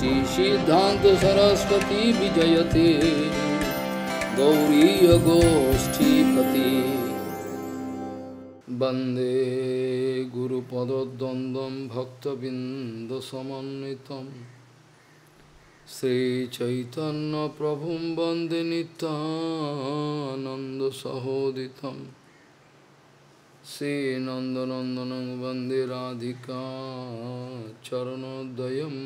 श्री सिद्धान्तसरस्वतीविजयते गौरीयगोष्ठीपति वन्दे गुरुपदद्वन्द्वं भक्तबिन्दसमन्वितं श्रीचैतन्यप्रभुं वन्दे नितानन्दसहोदितं श्रीनन्दनन्दनं वन्दे राधिका चरणोदयम्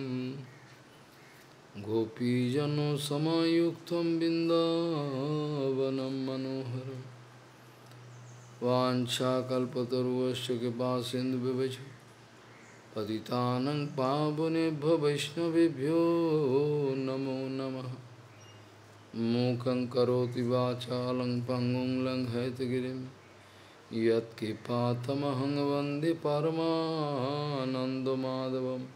गोपीजनसमयुक्तं बिन्दावनं मनोहरं वाञ्छाकल्पतरुश्च कृपासिन्धुविभज पतितानं पावनेभ्य वैष्णवभ्यो नमो नमः मूकं करोति वाचालं पङ्गुं लङ्घयतगिरिं यत्किपातमहं वन्दे परमानन्दमाधवम्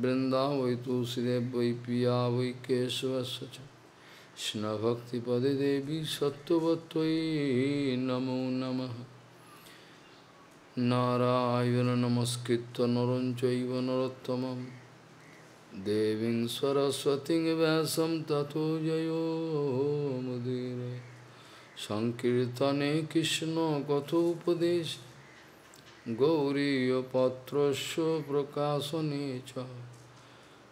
वृंदा वै तुलसीदेव वै पिया वै केशवस्व कृष्ण भक्ति पदे देवी सत्यवत्वयी नमो नमः नारायण नमस्कृत नरञ्चैव नरोत्तमं देवीं सरस्वतीं व्यासं ततो जयो मुदिरे সংকীর্তনে কৃষ্ণ কথোপদেশ গৌরীপত্রস্য প্রকাশনে চ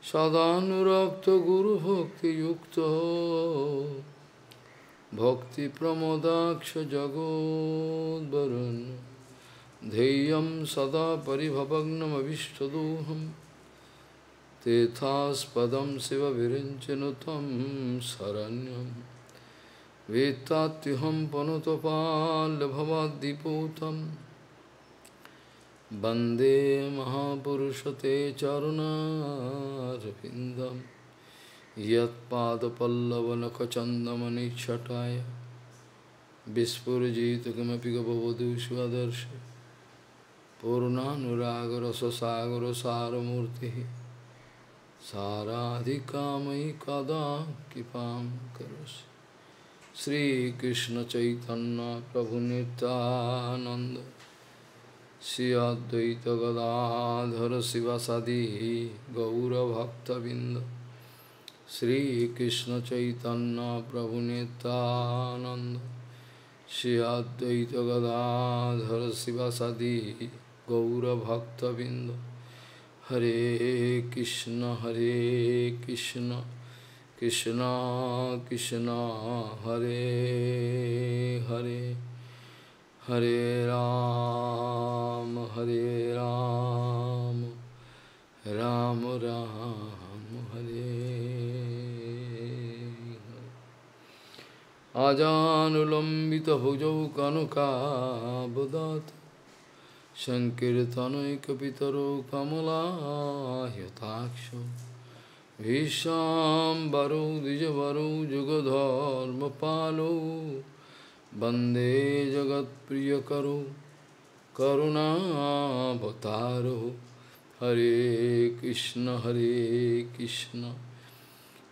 সদানুরক্ত গুরু ভক্তি যুক্ত ভক্তি প্রমোদাক্ষ জগোদ্বরণ ধেয়ম সদা পরিভবগ্নমীষ্টদোহম তেথাস্পদম শিব বিরঞ্চন তম শরণ্যম वेत्तात्युहं पनुतपाल्भवाद्दिपूतम् वन्दे महापुरुषते चरुणारविन्दं यत्पादपल्लवनखचन्दमनिच्छटाय विस्फुरजितु किमपि गभवधु स्वदर्श पूर्णानुरागरससागरसारमूर्तिः साराधिकामयि कदा कृपां करोषि श्रीकृष्णचैतन्यप्रभुनितानन्द Sri Advaita Gadadhara Sivasadi Gaura Bhakta Binda Sri Krishna Chaitanya Prabhu Nitananda Sri Advaita Gadadhara Sivasadi Gaura Bhakta Binda Hare Krishna Hare Krishna Krishna Krishna Hare Hare Hare Ram, Hare Ram, Ram Ram, Hare Ajanulambita bhujau kanuka budat Sankirtanai kapitaro kamala hyataksho Visham varo dijavaro jugadharma palo करो करुणा करुणावतारो हरे कृष्ण हरे कृष्ण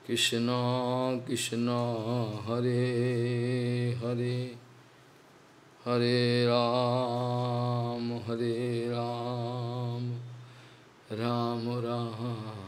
कृष्ण कृष्ण हरे हरे हरे राम हरे Ram Ram Ram, Ram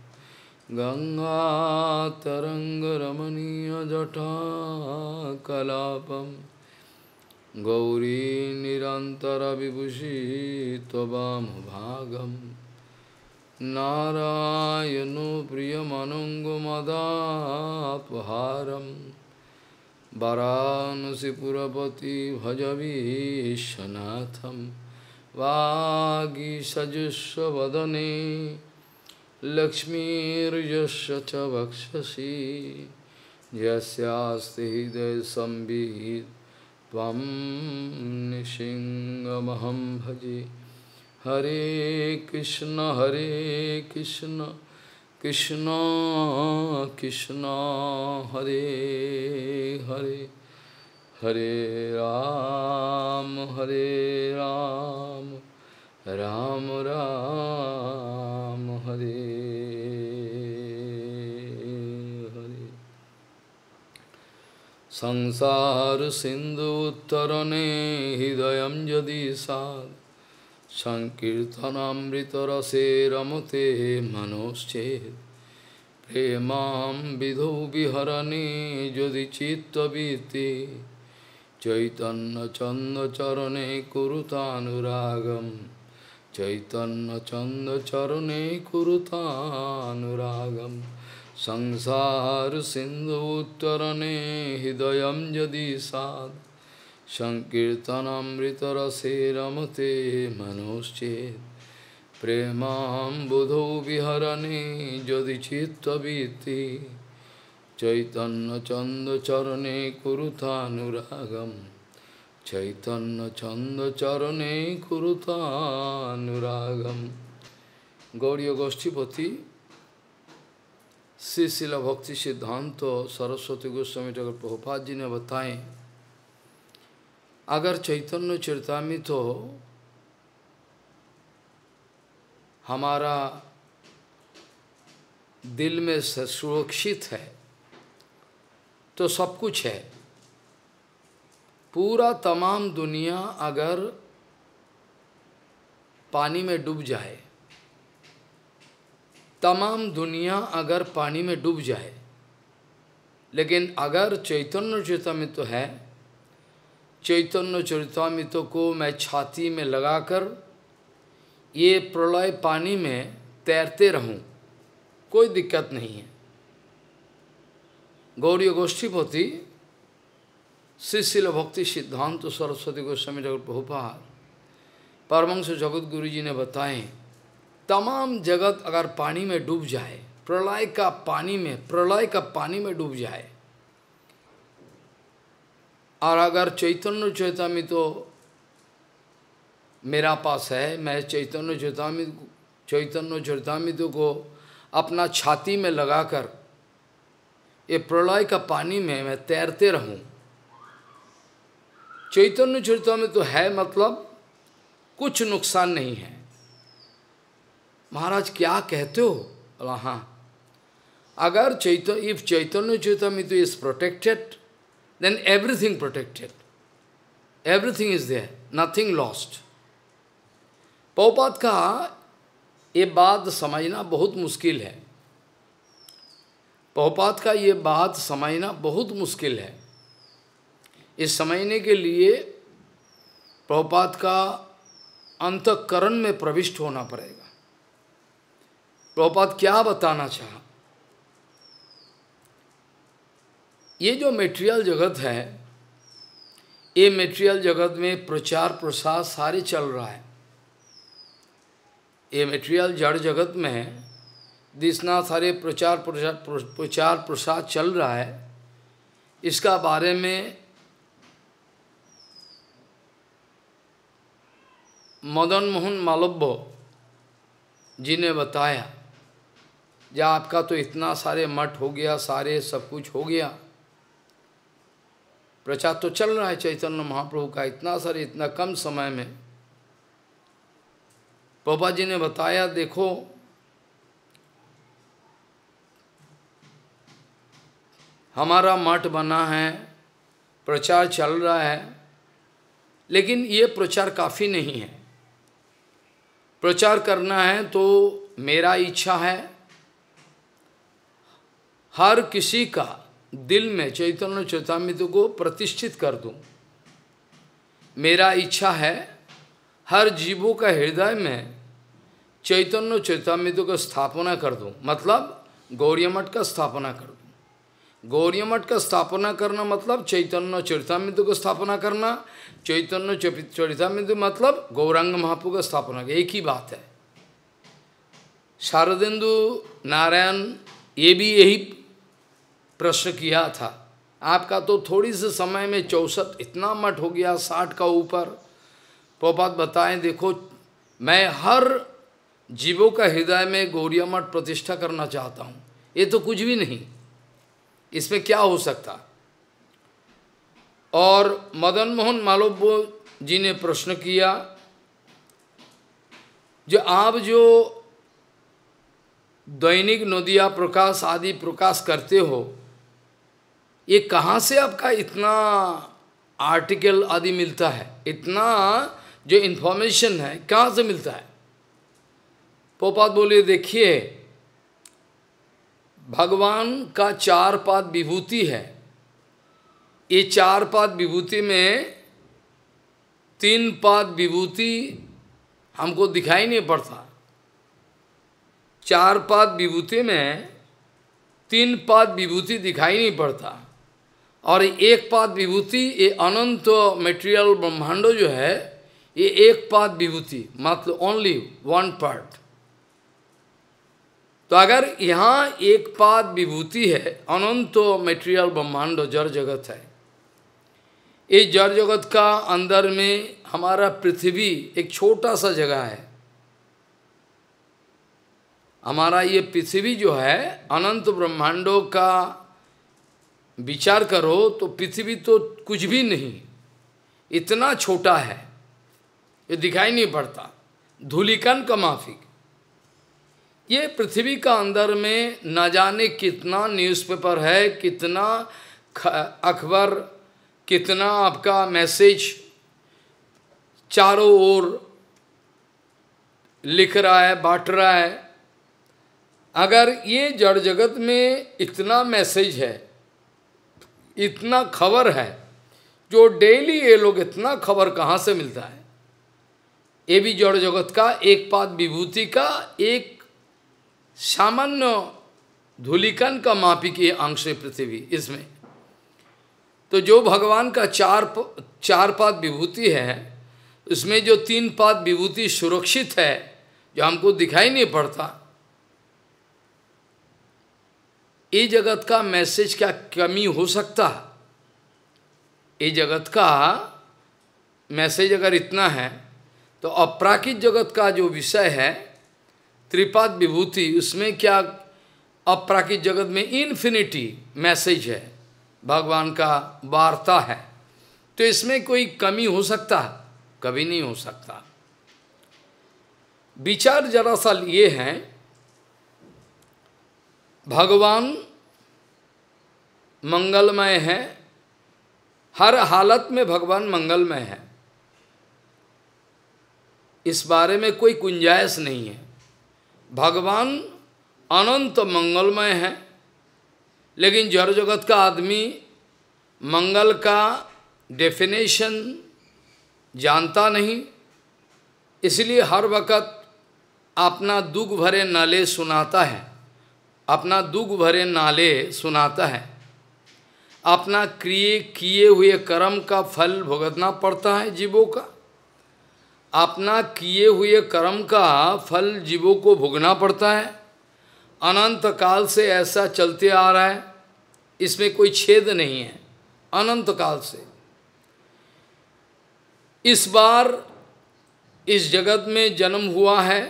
Ganga taranga ramaniya jata kalapam Gauri nirantara vibhushi tobam bhagam Nara Narayano priyamanango madapaharam Varanasipurapati bhajavi shanatham Vagi sajusha vadane लक्ष्मीर्यस्य च वक्षसि यस्यास्ति हृदयसंविहित भजे हरे कृष्ण हरे कृष्ण कृष्ण कृष्ण हरे हरे हरे राम हरे राम রাম রাম হরে হরে সংসার সিন্ধু উত্তরণে হৃদয় যদি সাদ সংকীর্তনামৃত রসে রমতে মনোশ্চেত প্রেমাম বিধৌ বিহরণে যদি চিত্তবীতি চৈতন্য চন্দ্রচরণে কুরুতানুরাগম চৈতন্য চন্দ চরণে কুরুতানুরাগম সংসার সিন্ধু উত্তরণে হৃদয় যদি সাদ সংকীর্তনামৃতরসে রমতে মনোশ্চেত প্রেমাম বুধৌ বিহরণে যদি চিত্তবীতি চৈতন্য চন্দ চরণে কুরুতানুরাগম चैतन्य ছন্দ চরণে कुरुतानुरागम गौरी गोष्ठीपति श्री शिल भक्ति सिद्धांत सरस्वती गोस्वामी ठाकुर प्रभुपाद जी ने बताए अगर चैतन्य चरतामित हो हमारा दिल में सुरक्षित है तो सब कुछ है पूरा तमाम दुनिया अगर पानी में डूब जाए तमाम दुनिया अगर पानी में डूब जाए लेकिन अगर चैतन्य चरितमित तो है चैतन्य चरितमित्व तो को मैं छाती में लगाकर ये प्रलय पानी में तैरते रहूं कोई दिक्कत नहीं है गौरी गोष्ठीपति शिशिल भक्ति सिद्धांत सरस्वती गोस्वामी जगत भोपाल परमंश जगत गुरु जी ने बताए तमाम जगत अगर पानी में डूब जाए प्रलय का पानी में प्रलय का पानी में डूब जाए और अगर चैतन्य चैतामी तो मेरा पास है मैं चैतन्य चैतामी चैतन्य तो को अपना छाती में लगाकर ये प्रलय का पानी में मैं तैरते रहूं चैतन्य चरित्र में तो है मतलब कुछ नुकसान नहीं है महाराज क्या कहते हो बोला हाँ अगर चैतन इफ चैतन्य में तो is protected then everything protected everything is there nothing lost पौपात का ये बात समझना बहुत मुश्किल है पौपात का ये बात समझना बहुत मुश्किल है ये समझने के लिए प्रभुपात का अंतकरण में प्रविष्ट होना पड़ेगा प्रभुपात क्या बताना चाह ये जो मेटेरियल जगत है ये मेटेरियल जगत में प्रचार प्रसार सारे चल रहा है ये मेटेरियल जड़ जगत में है जितना सारे प्रचार प्रचार प्रचार प्रसार चल रहा है इसका बारे में मदन मोहन मालव्य जी ने बताया जब आपका तो इतना सारे मठ हो गया सारे सब कुछ हो गया प्रचार तो चल रहा है चैतन्य महाप्रभु का इतना सारे इतना कम समय में पापा जी ने बताया देखो हमारा मठ बना है प्रचार चल रहा है लेकिन ये प्रचार काफ़ी नहीं है प्रचार करना है तो मेरा इच्छा है हर किसी का दिल में चैतन्य चैतामृत को प्रतिष्ठित कर दूं। मेरा इच्छा है हर जीवों का हृदय में चैतन्य चैतामृत को स्थापना कर दूं। मतलब गौरियमठ का स्थापना कर गौरी मठ का स्थापना करना मतलब चैतन्य चरितामृत को स्थापना करना चैतन्य चरितामृत मतलब गौरांग महापू का स्थापना एक ही बात है शारदेन्दु नारायण ये भी यही प्रश्न किया था आपका तो थोड़ी से समय में चौसठ इतना मठ हो गया साठ का ऊपर पोपात बताएं देखो मैं हर जीवों का हृदय में गौरिया मठ प्रतिष्ठा करना चाहता हूँ ये तो कुछ भी नहीं इसमें क्या हो सकता और मदन मोहन मालव्य जी ने प्रश्न किया जो आप जो दैनिक नदिया प्रकाश आदि प्रकाश करते हो ये कहाँ से आपका इतना आर्टिकल आदि मिलता है इतना जो इन्फॉर्मेशन है कहाँ से मिलता है पोपात बोलिए देखिए भगवान का चार पाद विभूति है ये चार पाद विभूति में तीन पाद विभूति हमको दिखाई नहीं पड़ता चार पाद विभूति में तीन पाद विभूति दिखाई नहीं पड़ता और एक पाद विभूति ये अनंत मेटेरियल ब्रह्मांडो जो है ये एक पाद विभूति मतलब ओनली वन पार्ट तो अगर यहाँ एक पाद विभूति है अनंत मेटेरियल ब्रह्मांड जड़ जगत है इस जड़ जगत का अंदर में हमारा पृथ्वी एक छोटा सा जगह है हमारा ये पृथ्वी जो है अनंत ब्रह्मांडों का विचार करो तो पृथ्वी तो कुछ भी नहीं इतना छोटा है ये दिखाई नहीं पड़ता धूलिकन का माफिक ये पृथ्वी का अंदर में न जाने कितना न्यूज़पेपर है कितना अखबार कितना आपका मैसेज चारों ओर लिख रहा है बांट रहा है अगर ये जड़ जगत में इतना मैसेज है इतना खबर है जो डेली ये लोग इतना खबर कहाँ से मिलता है ये भी जड़ जगत का एक पाद विभूति का एक सामान्य धूलिकन का मापी के अंश पृथ्वी इसमें तो जो भगवान का चार चार पाद विभूति है उसमें जो तीन पाद विभूति सुरक्षित है जो हमको दिखाई नहीं पड़ता ये जगत का मैसेज क्या कमी हो सकता ये जगत का मैसेज अगर इतना है तो अपराकित जगत का जो विषय है त्रिपाद विभूति उसमें क्या अपराकित जगत में इन्फिनिटी मैसेज है भगवान का वार्ता है तो इसमें कोई कमी हो सकता है कभी नहीं हो सकता विचार जरा सा ये हैं भगवान मंगलमय है हर हालत में भगवान मंगलमय है इस बारे में कोई गुंजाइश नहीं है भगवान अनंत मंगलमय है लेकिन जड़ जगत का आदमी मंगल का डेफिनेशन जानता नहीं इसलिए हर वक़्त अपना दुख भरे नाले सुनाता है अपना दुख भरे नाले सुनाता है अपना क्रिए किए हुए कर्म का फल भुगतना पड़ता है जीवों का अपना किए हुए कर्म का फल जीवों को भोगना पड़ता है अनंत काल से ऐसा चलते आ रहा है इसमें कोई छेद नहीं है अनंत काल से इस बार इस जगत में जन्म हुआ है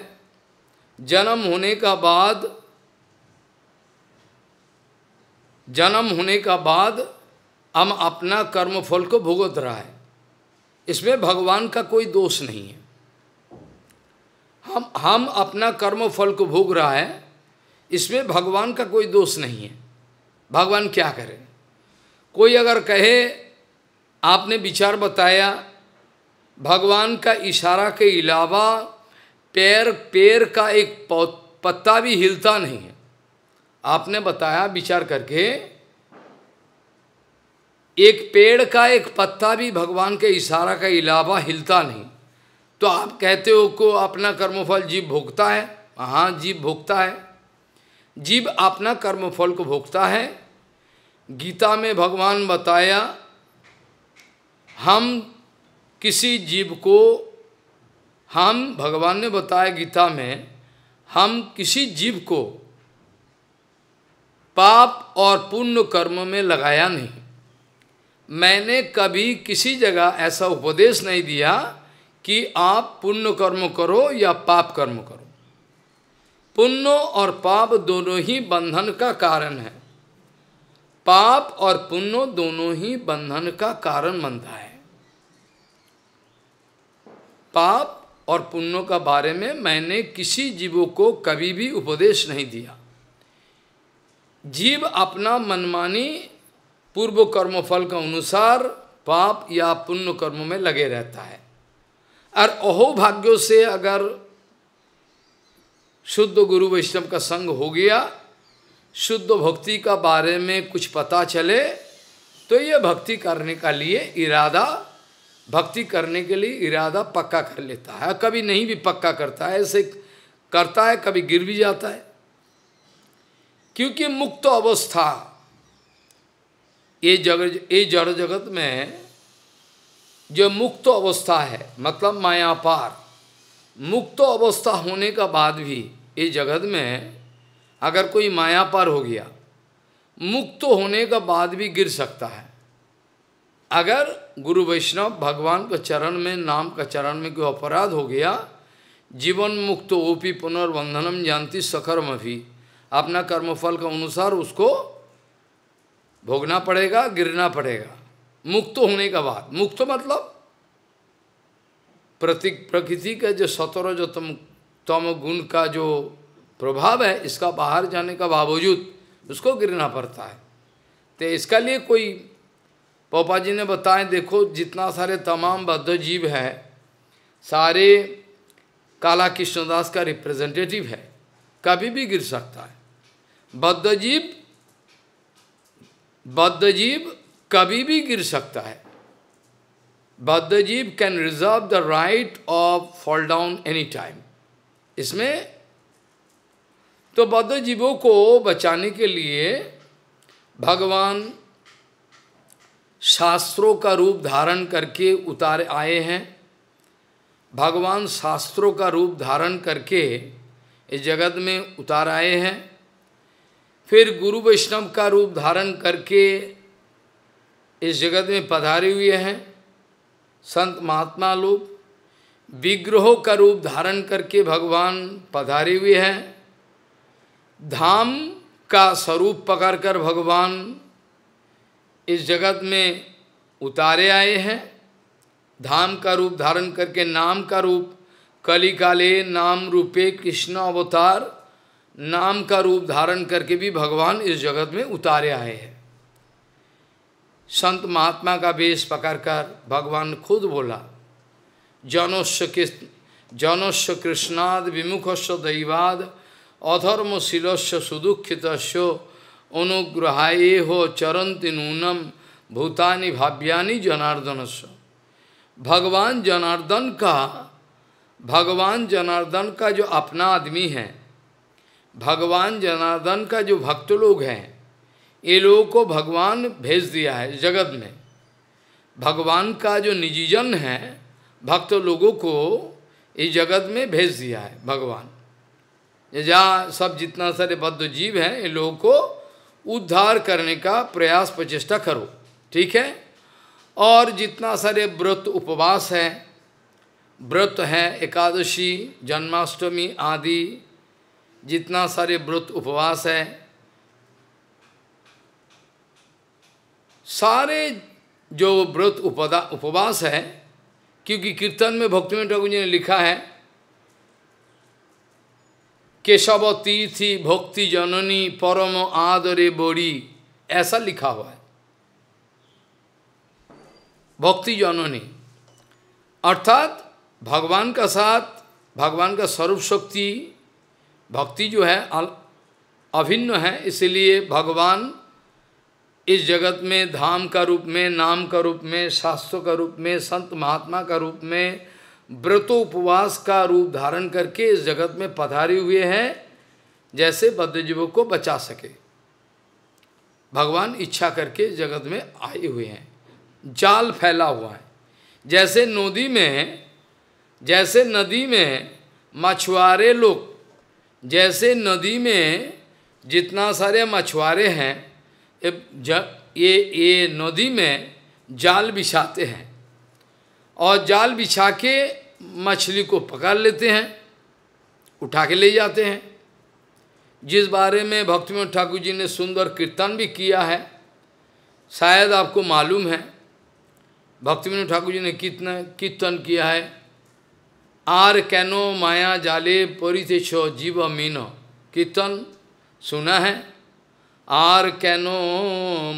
जन्म होने का बाद जन्म होने का बाद हम अपना कर्म फल को भुगत रहा है इसमें भगवान का कोई दोष नहीं है हम हम अपना कर्म फल को भोग रहा है इसमें भगवान का कोई दोष नहीं है भगवान क्या करे कोई अगर कहे आपने विचार बताया भगवान का इशारा के अलावा पैर पैर का एक पत्ता भी हिलता नहीं है आपने बताया विचार करके एक पेड़ का एक पत्ता भी भगवान के इशारा का इलावा हिलता नहीं तो आप कहते हो को अपना कर्मफल जीव भोगता है हाँ जीव भोगता है जीव अपना कर्मफल को भोगता है गीता में भगवान बताया हम किसी जीव को हम भगवान ने बताया गीता में हम किसी जीव को पाप और पुण्य कर्म में लगाया नहीं मैंने कभी किसी जगह ऐसा उपदेश नहीं दिया कि आप पुण्य कर्म करो या पाप कर्म करो पुण्य और पाप दोनों ही बंधन का कारण है पाप और पुण्य दोनों ही बंधन का कारण बनता है पाप और पुण्यों का बारे में मैंने किसी जीवों को कभी भी उपदेश नहीं दिया जीव अपना मनमानी पूर्व कर्म फल के अनुसार पाप या पुण्य कर्म में लगे रहता है और अहो भाग्यों से अगर शुद्ध गुरु वैष्णव का संग हो गया शुद्ध भक्ति का बारे में कुछ पता चले तो ये भक्ति करने का लिए इरादा भक्ति करने के लिए इरादा पक्का कर लेता है कभी नहीं भी पक्का करता है ऐसे करता है कभी गिर भी जाता है क्योंकि मुक्त अवस्था ये जगत ये जड़ जगत में जो मुक्त अवस्था है मतलब मायापार मुक्त अवस्था होने का बाद भी ये जगत में अगर कोई मायापार हो गया मुक्त होने का बाद भी गिर सकता है अगर गुरु वैष्णव भगवान के चरण में नाम का चरण में कोई अपराध हो गया जीवन मुक्त ओपी पुनर्वंधनम जानती सकर्म भी अपना कर्मफल के अनुसार उसको भोगना पड़ेगा गिरना पड़ेगा मुक्त होने का बाद मुक्त मतलब प्रतीक प्रकृति का जो सतरो जो तम तम गुण का जो प्रभाव है इसका बाहर जाने का बावजूद उसको गिरना पड़ता है तो इसका लिए कोई पापा जी ने बताएं देखो जितना सारे तमाम बद्ध जीव है सारे काला कृष्णदास का रिप्रेजेंटेटिव है कभी भी गिर सकता है बद्ध जीव बद्ध जीव कभी भी गिर सकता है बद्ध जीव can reserve the right of fall down any time इसमें तो बद्ध जीवों को बचाने के लिए भगवान शास्त्रों का रूप धारण करके उतार आए हैं भगवान शास्त्रों का रूप धारण करके इस जगत में उतार आए हैं फिर गुरु वैष्णव का रूप धारण करके इस जगत में पधारे हुए हैं संत महात्मा लोग विग्रहों का रूप धारण करके भगवान पधारे हुए हैं धाम का स्वरूप पकड़कर भगवान इस जगत में उतारे आए हैं धाम का रूप धारण करके नाम का रूप कलिकाले नाम रूपे कृष्ण अवतार नाम का रूप धारण करके भी भगवान इस जगत में उतारे आए हैं संत महात्मा का वेश पकड़कर भगवान खुद बोला जनोश्य कृष्ण जनोश्य कृष्णाद विमुखस्व दैवाद अधर्मशीलस्य सुदुखित अनुग्रहाये हो चरंति नूनम भूतानि भाव्यानि जनार्दनस्व भगवान जनार्दन का भगवान जनार्दन का जो अपना आदमी है भगवान जनार्दन का जो भक्त लोग हैं ये लोगों को भगवान भेज दिया है जगत में भगवान का जो निजी जन है भक्त लोगों को इस जगत में भेज दिया है भगवान जहाँ सब जितना सारे बद्ध जीव हैं इन लोगों को उद्धार करने का प्रयास प्रचेष्टा करो ठीक है और जितना सारे व्रत उपवास है व्रत है एकादशी जन्माष्टमी आदि जितना सारे व्रत उपवास है सारे जो व्रत उपदा उपवास है क्योंकि कीर्तन में भक्ति में ठाकुर जी ने लिखा है केशव तीर्थि भक्ति जननी परम आदरे बोरी ऐसा लिखा हुआ है भक्ति जननी अर्थात भगवान का साथ भगवान का स्वरूप शक्ति भक्ति जो है अभिन्न है इसलिए भगवान इस जगत में धाम का रूप में नाम का रूप में शास्त्र का रूप में संत महात्मा का रूप में व्रतोपवास का रूप धारण करके इस जगत में पधारे हुए हैं जैसे बद्रजीवों को बचा सके भगवान इच्छा करके जगत में आए हुए हैं जाल फैला हुआ है जैसे नदी में जैसे नदी में मछुआरे लोग जैसे नदी में जितना सारे मछुआरे हैं ये ये नदी में जाल बिछाते हैं और जाल बिछा के मछली को पकड़ लेते हैं उठा के ले जाते हैं जिस बारे में भक्तिमोहन ठाकुर जी ने सुंदर कीर्तन भी किया है शायद आपको मालूम है भक्तिमोहन ठाकुर जी ने कितना कीर्तन किया है আর কেন মায়া জালে পরিতেছ জীব মিন কীর্তন শোনা হ্যাঁ আর কেন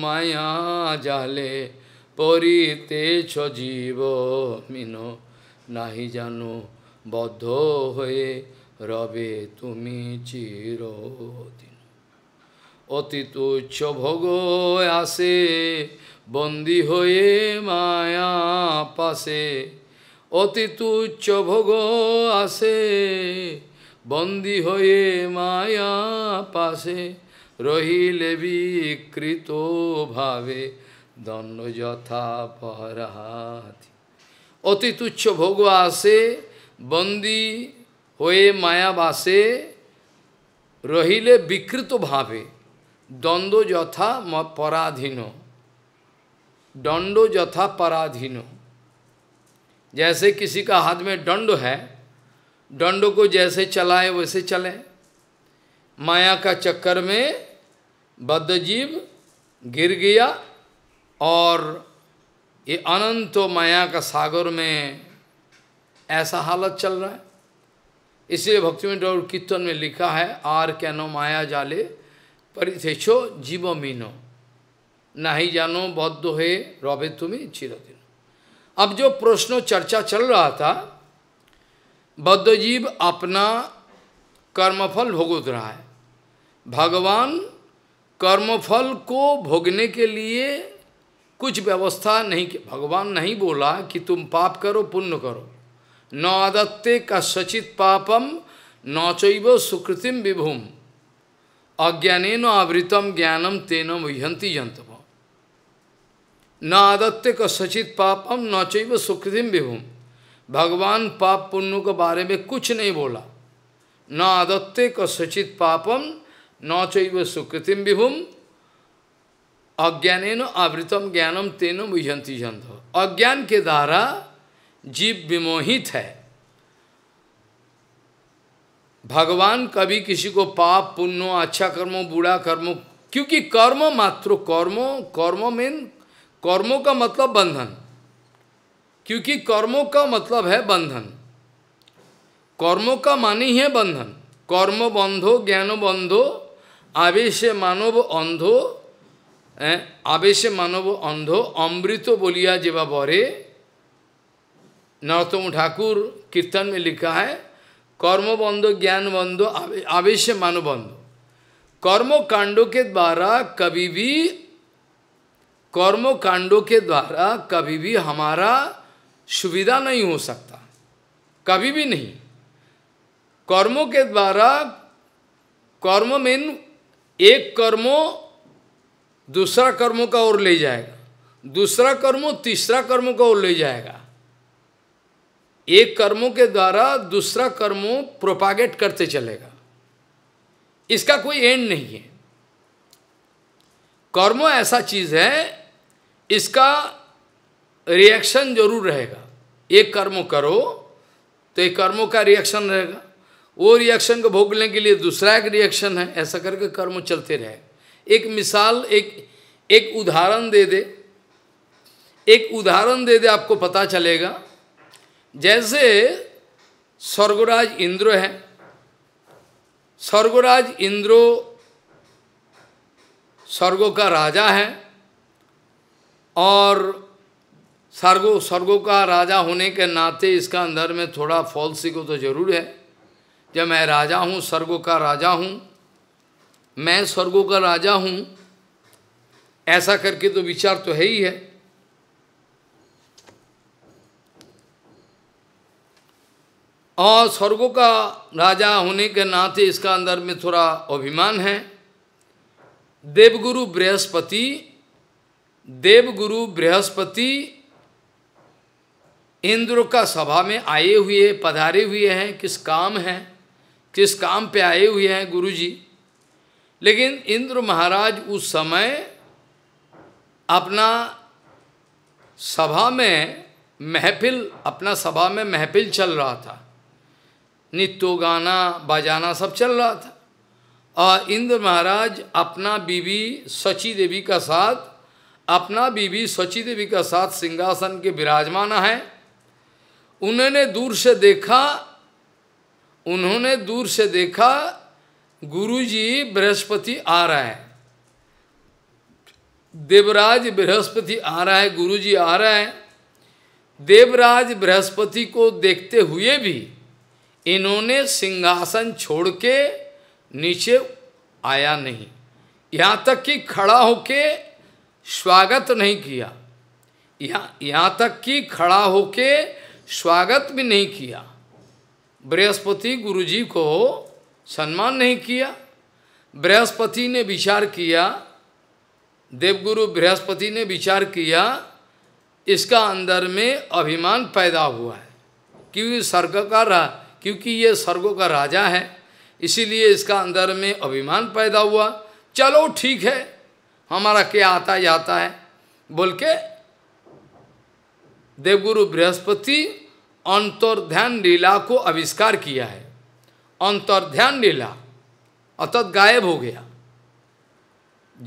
মায়া জালে পরিতেছ জীব মিন নাহি জানো বদ্ধ হয়ে রবে তুমি চিরদিন অতি তুচ্ছ ভোগ আসে বন্দি হয়ে মায়া পাশে তুচ্ছ ভোগ আসে বন্দী হয়ে মায়া পাশে রহিলে বিকৃত ভাবে দণ্ড যথা পরাহাতি অতি তুচ্ছ ভোগ আসে বন্দী হয়ে মায়া বাসে রহিলে বিকৃত ভাবে দ্বন্দ্ব যথা পরাধীন দণ্ড যথা পরাধীন जैसे किसी का हाथ में दंड है डंड को जैसे चलाए वैसे चले माया का चक्कर में बद्ध जीव गिर गया और ये अनंत माया का सागर में ऐसा हालत चल रहा है इसलिए भक्ति में और कीर्तन में लिखा है आर कैनो माया जाले परिथेक्षो जीव मीनो ना ही जानो बौद्ध हे रोबे तुम्हें चिरते अब जो प्रश्नों चर्चा चल रहा था बद्धजीव अपना कर्मफल भोगत रहा है भगवान कर्मफल को भोगने के लिए कुछ व्यवस्था नहीं भगवान नहीं बोला कि तुम पाप करो पुण्य करो न आदत्ते का सचित पापम चैव सुकृतिम अज्ञाने अज्ञान आवृतम ज्ञानम तेनम विहंती जंतव न आदत्य का सचित पापम न चैव सुकृतिम विभुम भगवान पाप पुण्य के बारे में कुछ नहीं बोला न आदत्य का सचित पापम न चैव सुकृतिम विभुम अज्ञान आवृतम ज्ञानम तेनो बुझंती जंत अज्ञान के द्वारा जीव विमोहित है भगवान कभी किसी को पाप पुण्य अच्छा कर्मो बुरा कर्मो क्योंकि कर्म मात्र कर्मों कर्म मीन कर्मों का मतलब बंधन क्योंकि कर्मों का मतलब है बंधन कर्मों का मानी है बंधन कर्म बंधो ज्ञान बंधो आवेश मानव अंधो आवेश मानव अंधो अमृत बोलिया जेवा बरे नरोत्तम ठाकुर कीर्तन में लिखा है कर्म बंधो ज्ञान बंधो आवेश मानव बंधो कर्म कांडों के द्वारा कभी भी कर्मो कांडों के द्वारा कभी भी हमारा सुविधा नहीं हो सकता कभी भी नहीं कर्मों के द्वारा कर्म में एक कर्मो दूसरा कर्मों का ओर ले जाएगा दूसरा कर्मो तीसरा कर्मों का ओर ले जाएगा एक कर्मों के द्वारा दूसरा कर्मों प्रोपागेट करते चलेगा इसका कोई एंड नहीं है कर्म ऐसा चीज है इसका रिएक्शन जरूर रहेगा एक कर्म करो तो एक कर्मों का रिएक्शन रहेगा वो रिएक्शन को भोगने के लिए दूसरा एक रिएक्शन है ऐसा करके कर्म चलते रहे एक मिसाल एक एक उदाहरण दे दे एक उदाहरण दे दे आपको पता चलेगा जैसे स्वर्गराज इंद्र है स्वर्गराज इंद्रो स्वर्गों का राजा है और स्वर्गो स्वर्गों का राजा होने के नाते इसका अंदर में थोड़ा फॉल्सी को तो जरूर है जब मैं राजा हूँ स्वर्गों का राजा हूँ मैं स्वर्गों का राजा हूँ ऐसा करके तो विचार तो है ही है और स्वर्गों का राजा होने के नाते इसका अंदर में थोड़ा अभिमान है देवगुरु बृहस्पति देवगुरु बृहस्पति इंद्र का सभा में आए हुए पधारे हुए हैं किस काम हैं किस काम पे आए हुए हैं गुरु जी लेकिन इंद्र महाराज उस समय अपना सभा में महफिल अपना सभा में महफिल चल रहा था नित्यो गाना बजाना सब चल रहा था और इंद्र महाराज अपना बीवी सची देवी का साथ अपना बीवी स्वची देवी का साथ सिंहासन के विराजमान है उन्होंने दूर से देखा उन्होंने दूर से देखा गुरुजी बृहस्पति आ रहा है देवराज बृहस्पति आ रहा है गुरुजी आ रहा है देवराज बृहस्पति को देखते हुए भी इन्होंने सिंहासन छोड़ के नीचे आया नहीं यहाँ तक कि खड़ा होके स्वागत नहीं किया यहाँ यहाँ तक कि खड़ा होके स्वागत भी नहीं किया बृहस्पति गुरुजी को सम्मान नहीं किया बृहस्पति ने विचार किया देवगुरु बृहस्पति ने विचार किया इसका अंदर में अभिमान पैदा हुआ है क्योंकि स्वर्ग का रा क्योंकि ये स्वर्गों का राजा है इसीलिए इसका अंदर में अभिमान पैदा हुआ चलो ठीक है हमारा क्या आता जाता है बोल के देवगुरु बृहस्पति अंतर्ध्यान लीला को आविष्कार किया है अंतर्ध्यान लीला अतत गायब हो गया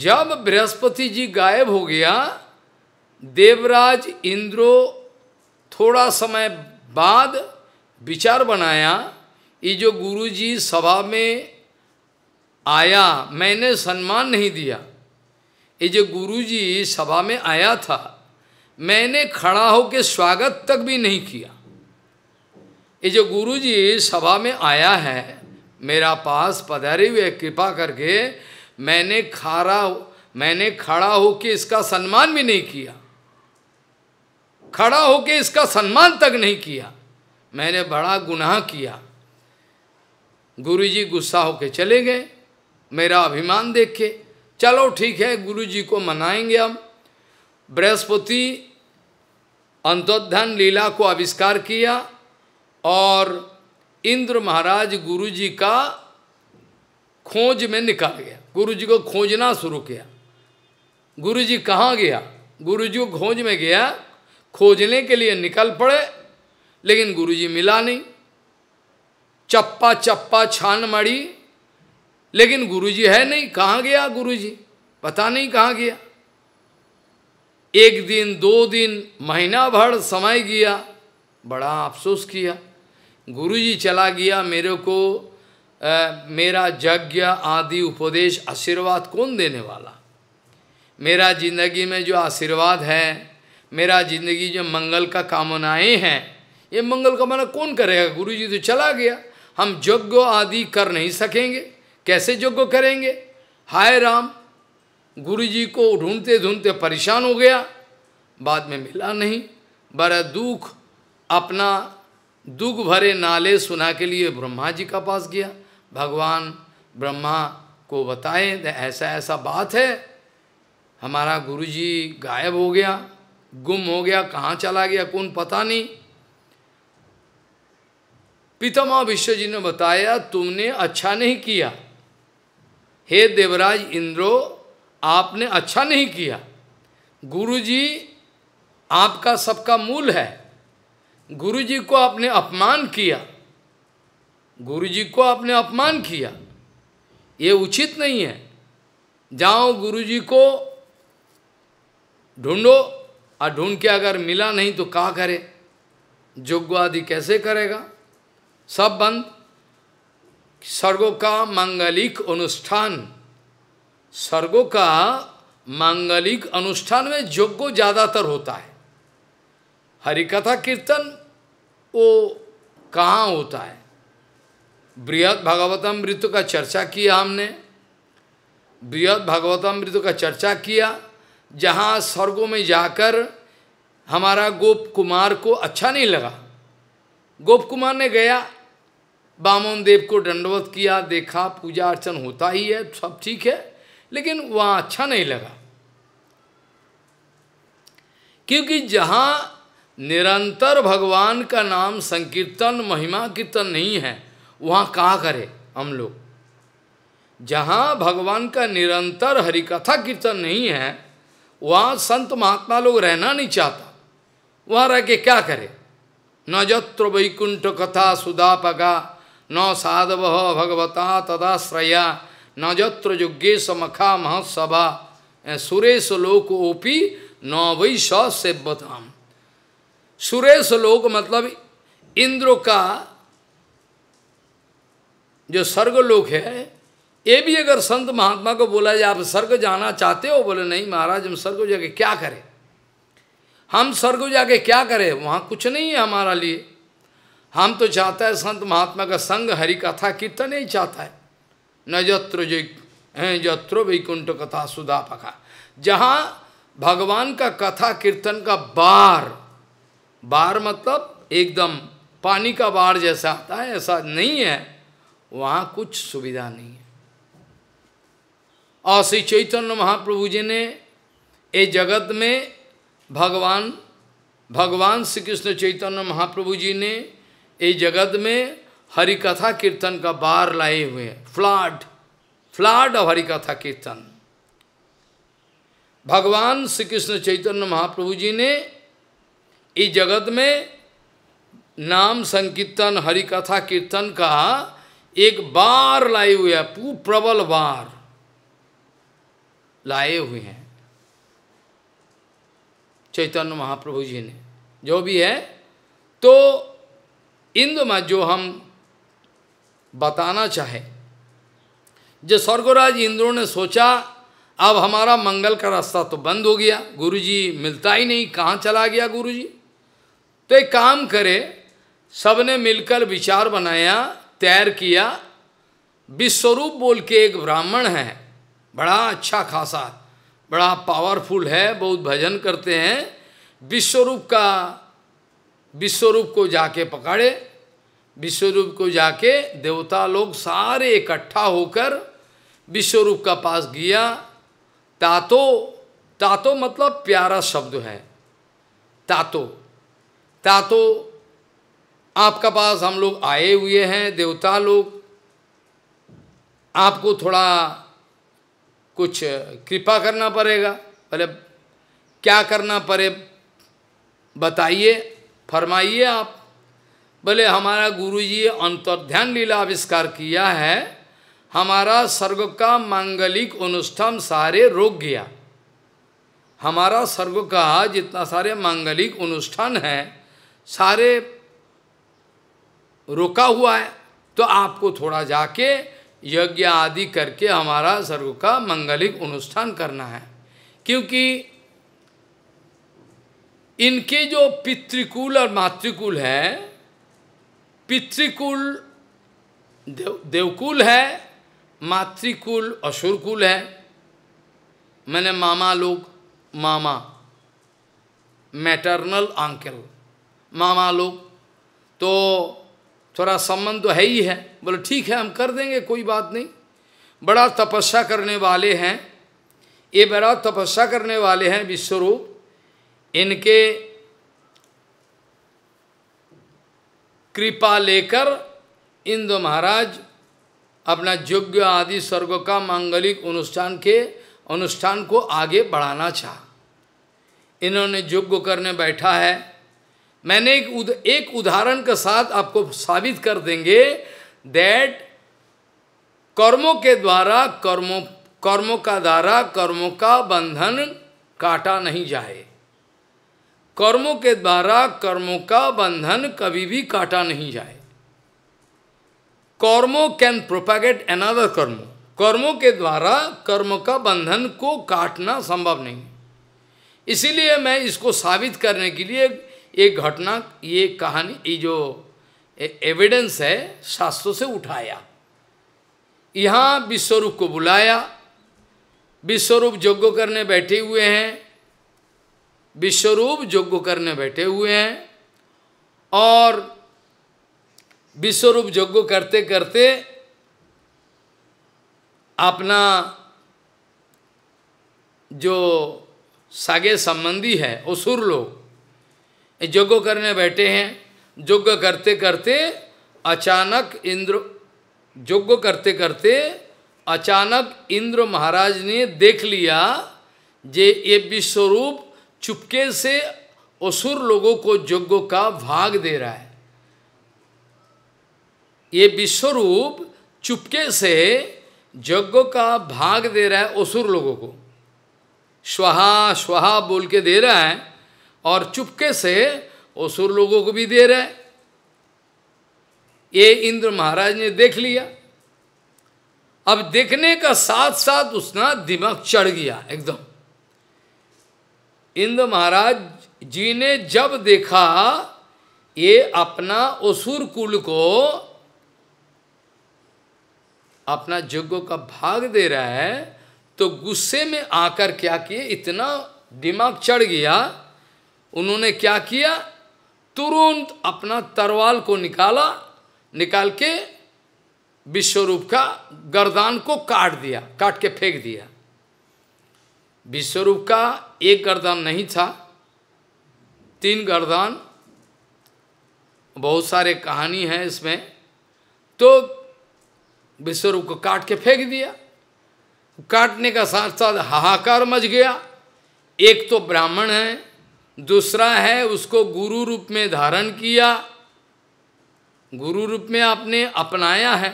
जब बृहस्पति जी गायब हो गया देवराज इंद्रो थोड़ा समय बाद विचार बनाया ये जो गुरुजी सभा में आया मैंने सम्मान नहीं दिया ये जो गुरु जी सभा में आया था मैंने खड़ा होकर स्वागत तक भी नहीं किया ये जो गुरु जी सभा में आया है मेरा पास पधारे हुए कृपा करके मैंने खारा मैंने खड़ा होकर इसका सम्मान भी नहीं किया खड़ा होकर इसका सम्मान तक नहीं किया मैंने बड़ा गुनाह किया गुरुजी गुस्सा होकर चले गए मेरा अभिमान देख के चलो ठीक है गुरु जी को मनाएंगे हम बृहस्पति अंतोधन लीला को आविष्कार किया और इंद्र महाराज गुरु जी का खोज में निकाल गया गुरु जी को खोजना शुरू किया गुरु जी कहाँ गया गुरु जी को खोज में गया खोजने के लिए निकल पड़े लेकिन गुरु जी मिला नहीं चप्पा चप्पा छान मड़ी लेकिन गुरुजी है नहीं कहाँ गया गुरुजी पता नहीं कहाँ गया एक दिन दो दिन महीना भर समय गया बड़ा अफसोस किया गुरुजी चला गया मेरे को आ, मेरा यज्ञ आदि उपदेश आशीर्वाद कौन देने वाला मेरा जिंदगी में जो आशीर्वाद है मेरा जिंदगी जो मंगल का कामनाएं हैं ये मंगल का मना कौन करेगा गुरुजी तो चला गया हम यज्ञ आदि कर नहीं सकेंगे कैसे यज्ञ करेंगे हाय राम गुरु जी को ढूंढते ढूंढते परेशान हो गया बाद में मिला नहीं बड़ा दुख अपना दुख भरे नाले सुना के लिए ब्रह्मा जी का पास गया भगवान ब्रह्मा को बताएं ऐसा ऐसा बात है हमारा गुरु जी गायब हो गया गुम हो गया कहाँ चला गया कौन पता नहीं पितामह विश्व जी ने बताया तुमने अच्छा नहीं किया हे देवराज इंद्रो आपने अच्छा नहीं किया गुरु जी आपका सबका मूल है गुरु जी को आपने अपमान किया गुरु जी को आपने अपमान किया ये उचित नहीं है जाओ गुरु जी को ढूंढो और ढूंढ के अगर मिला नहीं तो कहा करे जोग आदि कैसे करेगा सब बंद स्वर्गों का मांगलिक अनुष्ठान स्वर्गों का मांगलिक अनुष्ठान में योग्य ज़्यादातर होता है हरिकथा कीर्तन वो कहाँ होता है बृहद भागवतम ऋतु का चर्चा किया हमने बृहद भागवतम ऋतु का चर्चा किया जहाँ स्वर्गों में जाकर हमारा गोप कुमार को अच्छा नहीं लगा गोप कुमार ने गया बामन देव को दंडवत किया देखा पूजा अर्चन होता ही है सब ठीक है लेकिन वहाँ अच्छा नहीं लगा क्योंकि जहां निरंतर भगवान का नाम संकीर्तन महिमा कीर्तन नहीं है वहाँ कहाँ करे हम लोग जहाँ भगवान का निरंतर हरिकथा कीर्तन नहीं है वहाँ संत महात्मा लोग रहना नहीं चाहता वहाँ रह के क्या करे नजत्र वैकुंठ कथा सुधा पगा न साधव भगवता तदाश्रया न जत्र युगे समखा महोत्सभा सुरेश लोक ओपी न वै सेव्यताम सुरेश लोक मतलब इंद्र का जो स्वर्गलोक है ये भी अगर संत महात्मा को बोला जाए आप स्वर्ग जाना चाहते हो बोले नहीं महाराज हम स्वर्ग जाके क्या करें हम स्वर्ग जाके क्या करें वहाँ कुछ नहीं है हमारा लिए हम तो चाहता है संत महात्मा का संग हरि कथा कीर्तन ही चाहता है न जत्र जो जत्रो वैकुंठ कथा सुधा पखा जहाँ भगवान का कथा कीर्तन का बार बार मतलब एकदम पानी का बार जैसा आता है ऐसा नहीं है वहाँ कुछ सुविधा नहीं है और श्री चैतन्य महाप्रभु जी ने ये जगत में भगवान भगवान श्री कृष्ण चैतन्य महाप्रभु जी ने इस जगत में हरिकथा कीर्तन का बार लाए हुए हैं फ्लाड फ्लाड और हरिकथा कीर्तन भगवान श्री कृष्ण चैतन्य महाप्रभु जी ने इस जगत में नाम संकीर्तन हरिकथा कीर्तन का एक बार लाए हुए है प्रबल बार लाए हुए हैं चैतन्य महाप्रभु जी ने जो भी है तो दो में जो हम बताना चाहे जो स्वर्गराज इंद्रों ने सोचा अब हमारा मंगल का रास्ता तो बंद हो गया गुरुजी मिलता ही नहीं कहाँ चला गया गुरुजी तो एक काम करे सब ने मिलकर विचार बनाया तैयार किया विश्वरूप बोल के एक ब्राह्मण है बड़ा अच्छा खासा बड़ा पावरफुल है बहुत भजन करते हैं विश्वरूप का विश्वरूप को जाके पकड़े विश्वरूप को जाके देवता लोग सारे इकट्ठा होकर विश्वरूप का पास गया तातो तातो मतलब प्यारा शब्द है तातो तातो आपका पास हम लोग आए हुए हैं देवता लोग आपको थोड़ा कुछ कृपा करना पड़ेगा पहले क्या करना पड़े बताइए फरमाइए आप बोले हमारा गुरु जी अंतर्ध्यान लीला आविष्कार किया है हमारा स्वर्ग का मांगलिक अनुष्ठान सारे रोक गया हमारा स्वर्ग का जितना सारे मांगलिक अनुष्ठान है सारे रोका हुआ है तो आपको थोड़ा जाके यज्ञ आदि करके हमारा स्वर्ग का मांगलिक अनुष्ठान करना है क्योंकि इनके जो पितृकुल और मातृकुल हैं पितृकुल देव, देवकुल है मातृकुल असुरकुल है मैंने मामा लोग मामा मैटरनल अंकल मामा लोग तो थोड़ा संबंध तो है ही है बोले ठीक है हम कर देंगे कोई बात नहीं बड़ा तपस्या करने वाले हैं ये बड़ा तपस्या करने वाले हैं विश्वरूप इनके कृपा लेकर इंद्र महाराज अपना योग्य आदि स्वर्ग का मांगलिक अनुष्ठान के अनुष्ठान को आगे बढ़ाना चाह इन्होंने योग्य करने बैठा है मैंने एक उद, एक उदाहरण के साथ आपको साबित कर देंगे दैट कर्मों के द्वारा कर्मों कर्मों का द्वारा कर्मों का बंधन काटा नहीं जाए कर्मों के द्वारा कर्मों का बंधन कभी भी काटा नहीं जाए कर्मो कैन प्रोपागेट एनादर कर्म कर्मों के द्वारा कर्म का बंधन को काटना संभव नहीं इसीलिए मैं इसको साबित करने के लिए एक घटना ये कहानी ये जो एविडेंस है शास्त्रों से उठाया यहाँ विश्वरूप को बुलाया विश्वरूप यज्ञ करने बैठे हुए हैं विश्वरूप यज्ञ करने बैठे हुए हैं और विश्वरूप यज्ञ करते करते अपना जो सागे संबंधी है असुर लोग यज्ञ करने बैठे हैं यज्ञ करते करते अचानक इंद्र यज्ञ करते करते अचानक इंद्र महाराज ने देख लिया जे ये विश्वरूप चुपके से असुर लोगों को यज्ञों का भाग दे रहा है ये विश्वरूप चुपके से यज्ञों का भाग दे रहा है असुर लोगों को स्वाहा स्वाहा बोल के दे रहा है और चुपके से असुर लोगों को भी दे रहा है ये इंद्र महाराज ने देख लिया अब देखने का साथ साथ उसना दिमाग चढ़ गया एकदम इंद्र महाराज जी ने जब देखा ये अपना असुर कुल को अपना यज्ञों का भाग दे रहा है तो गुस्से में आकर क्या किए इतना दिमाग चढ़ गया उन्होंने क्या किया तुरंत अपना तरवाल को निकाला निकाल के विश्वरूप का गर्दान को काट दिया काट के फेंक दिया विश्वरूप का एक गर्दन नहीं था तीन गर्दन बहुत सारे कहानी है इसमें तो विश्वरूप को काट के फेंक दिया काटने का साथ साथ हाहाकार मच गया एक तो ब्राह्मण है दूसरा है उसको गुरु रूप में धारण किया गुरु रूप में आपने अपनाया है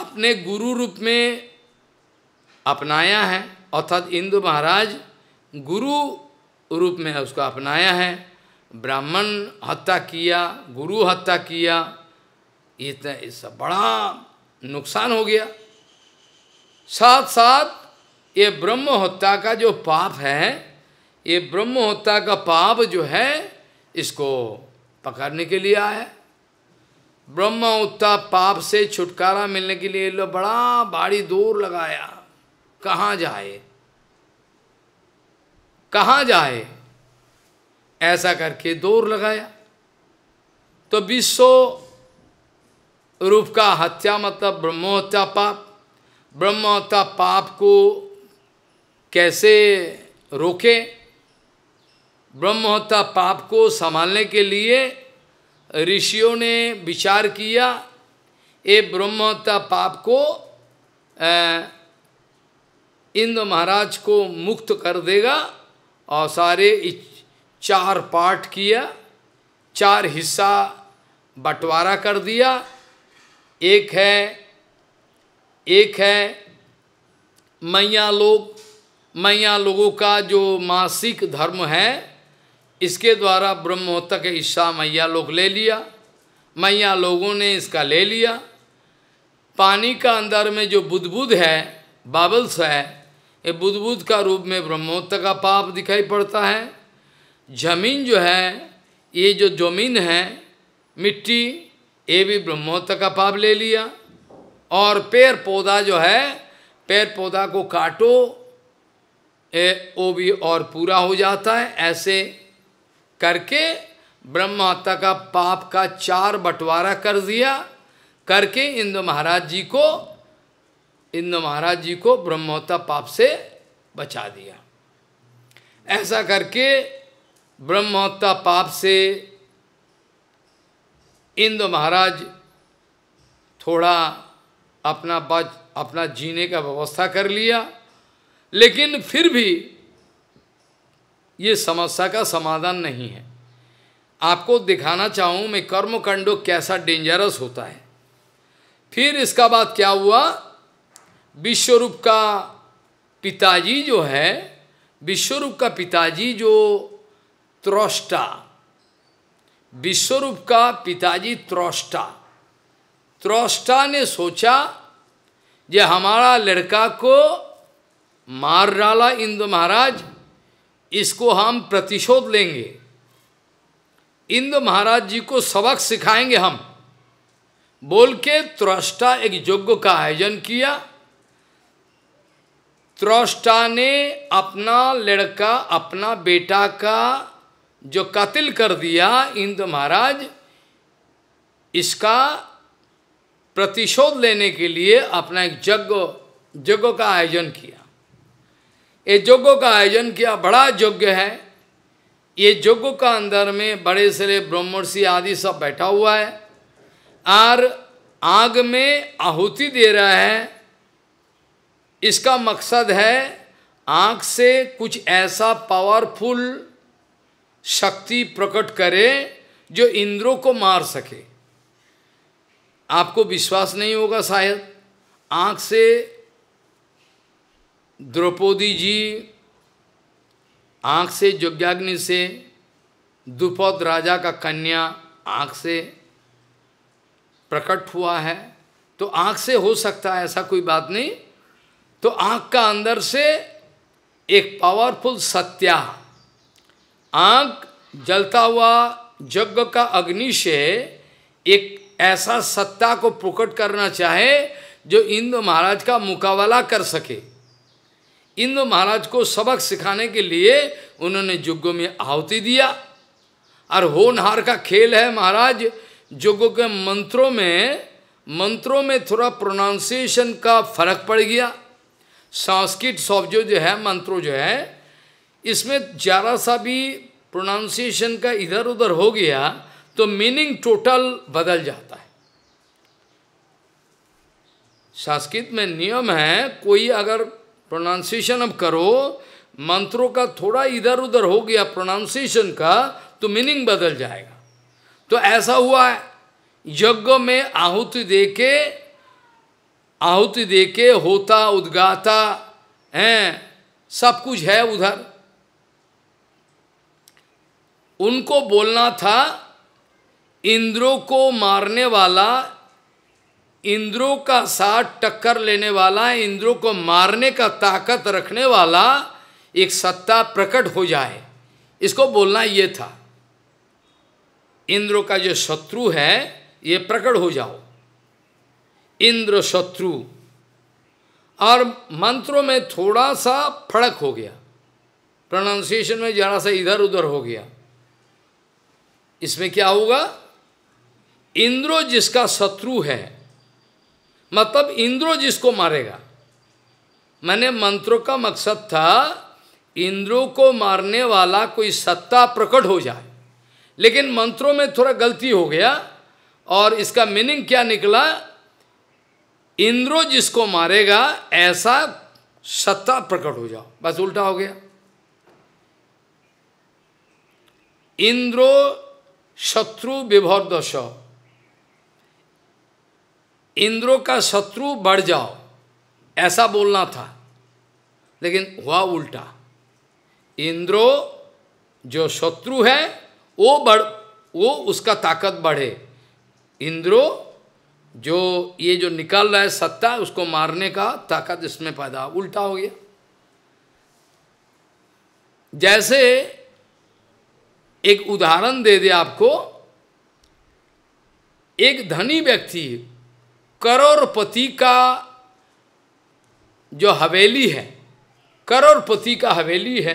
अपने गुरु रूप में अपनाया है अर्थात इंदु महाराज गुरु रूप में उसको अपनाया है ब्राह्मण हत्या किया गुरु हत्या किया इतना इससे बड़ा नुकसान हो गया साथ साथ ये ब्रह्म हत्या का जो पाप है ये ब्रह्म हत्या का पाप जो है इसको पकड़ने के लिए आया ब्रह्म उत्ता पाप से छुटकारा मिलने के लिए लोग बड़ा भारी दूर लगाया कहाँ जाए कहाँ जाए ऐसा करके दौर लगाया तो विश्व रूप का हत्या मतलब ब्रह्महत्या पाप ब्रह्महत्या पाप को कैसे रोके ब्रह्महत्या पाप को संभालने के लिए ऋषियों ने विचार किया ये ब्रह्महत्या पाप को आ, इंद्र महाराज को मुक्त कर देगा और सारे चार पाठ किया चार हिस्सा बंटवारा कर दिया एक है एक है मैया लोग मैया लोगों का जो मासिक धर्म है इसके द्वारा ब्रह्मोत्तक हिस्सा मैया लोग ले लिया मैया लोगों ने इसका ले लिया पानी का अंदर में जो बुदबुद है बाबल्स है ये बुद्धबुद्ध का रूप में ब्रह्मोत्तर का पाप दिखाई पड़ता है जमीन जो है ये जो जमीन है मिट्टी ये भी ब्रह्मोत्तर का पाप ले लिया और पेड़ पौधा जो है पेड़ पौधा को काटो ए, वो भी और पूरा हो जाता है ऐसे करके ब्रह्म का पाप का चार बंटवारा कर दिया करके इंद्र महाराज जी को इंद्र महाराज जी को ब्रह्मोत्ता पाप से बचा दिया ऐसा करके ब्रह्मोत्ता पाप से इंद्र महाराज थोड़ा अपना बच अपना जीने का व्यवस्था कर लिया लेकिन फिर भी ये समस्या का समाधान नहीं है आपको दिखाना चाहूँ मैं कर्मकंडो कैसा डेंजरस होता है फिर इसका बाद क्या हुआ विश्वरूप का पिताजी जो है विश्वरूप का पिताजी जो त्रोष्टा विश्वरूप का पिताजी त्रोष्टा त्रोष्टा ने सोचा ये हमारा लड़का को मार डाला इंद्र महाराज इसको हम प्रतिशोध लेंगे इंद्र महाराज जी को सबक सिखाएंगे हम बोल के त्रष्टा एक यज्ञ का आयोजन किया त्रोष्टा ने अपना लड़का अपना बेटा का जो कत्ल कर दिया इंद्र महाराज इसका प्रतिशोध लेने के लिए अपना एक यज्ञ यज्ञ का आयोजन किया ये यज्ञ का आयोजन किया बड़ा यज्ञ है ये यज्ञ का अंदर में बड़े सरे ब्रह्मषि आदि सब बैठा हुआ है और आग में आहुति दे रहा है इसका मकसद है आँख से कुछ ऐसा पावरफुल शक्ति प्रकट करे जो इंद्रों को मार सके आपको विश्वास नहीं होगा शायद आँख से द्रौपदी जी आँख से यज्ञाग्नि से दुपद राजा का कन्या आँख से प्रकट हुआ है तो आँख से हो सकता है ऐसा कोई बात नहीं तो आंख का अंदर से एक पावरफुल सत्या आंख जलता हुआ यज्ञ का अग्नि से एक ऐसा सत्ता को प्रकट करना चाहे जो इंद्र महाराज का मुकाबला कर सके इंद्र महाराज को सबक सिखाने के लिए उन्होंने युगों में आहुति दिया और होनहार का खेल है महाराज युगों के मंत्रों में मंत्रों में थोड़ा प्रोनाउंसिएशन का फर्क पड़ गया संस्कृत शब्द जो, जो है मंत्रों जो है इसमें जरा सा भी प्रोनाउंसिएशन का इधर उधर हो गया तो मीनिंग टोटल बदल जाता है संस्कृत में नियम है कोई अगर प्रोनाउंसिएशन अब करो मंत्रों का थोड़ा इधर उधर हो गया प्रोनाउंसिएशन का तो मीनिंग बदल जाएगा तो ऐसा हुआ है यज्ञ में आहुति दे के आहुति देके होता उद्गाता हैं सब कुछ है उधर उनको बोलना था इंद्रों को मारने वाला इंद्रों का साथ टक्कर लेने वाला इंद्रों को मारने का ताकत रखने वाला एक सत्ता प्रकट हो जाए इसको बोलना ये था इंद्रों का जो शत्रु है ये प्रकट हो जाओ इंद्र शत्रु और मंत्रों में थोड़ा सा फड़क हो गया प्रोनाउंसिएशन में जरा सा इधर उधर हो गया इसमें क्या होगा इंद्रो जिसका शत्रु है मतलब इंद्रो जिसको मारेगा मैंने मंत्रों का मकसद था इंद्रो को मारने वाला कोई सत्ता प्रकट हो जाए लेकिन मंत्रों में थोड़ा गलती हो गया और इसका मीनिंग क्या निकला इंद्रो जिसको मारेगा ऐसा सत्ता प्रकट हो जाओ बस उल्टा हो गया इंद्रो शत्रु दश इंद्रो का शत्रु बढ़ जाओ ऐसा बोलना था लेकिन हुआ उल्टा इंद्रो जो शत्रु है वो बढ़ वो उसका ताकत बढ़े इंद्रो जो ये जो निकल रहा है सत्ता उसको मारने का ताकत इसमें पैदा उल्टा हो गया जैसे एक उदाहरण दे दे आपको एक धनी व्यक्ति करोड़पति का जो हवेली है करोड़पति का हवेली है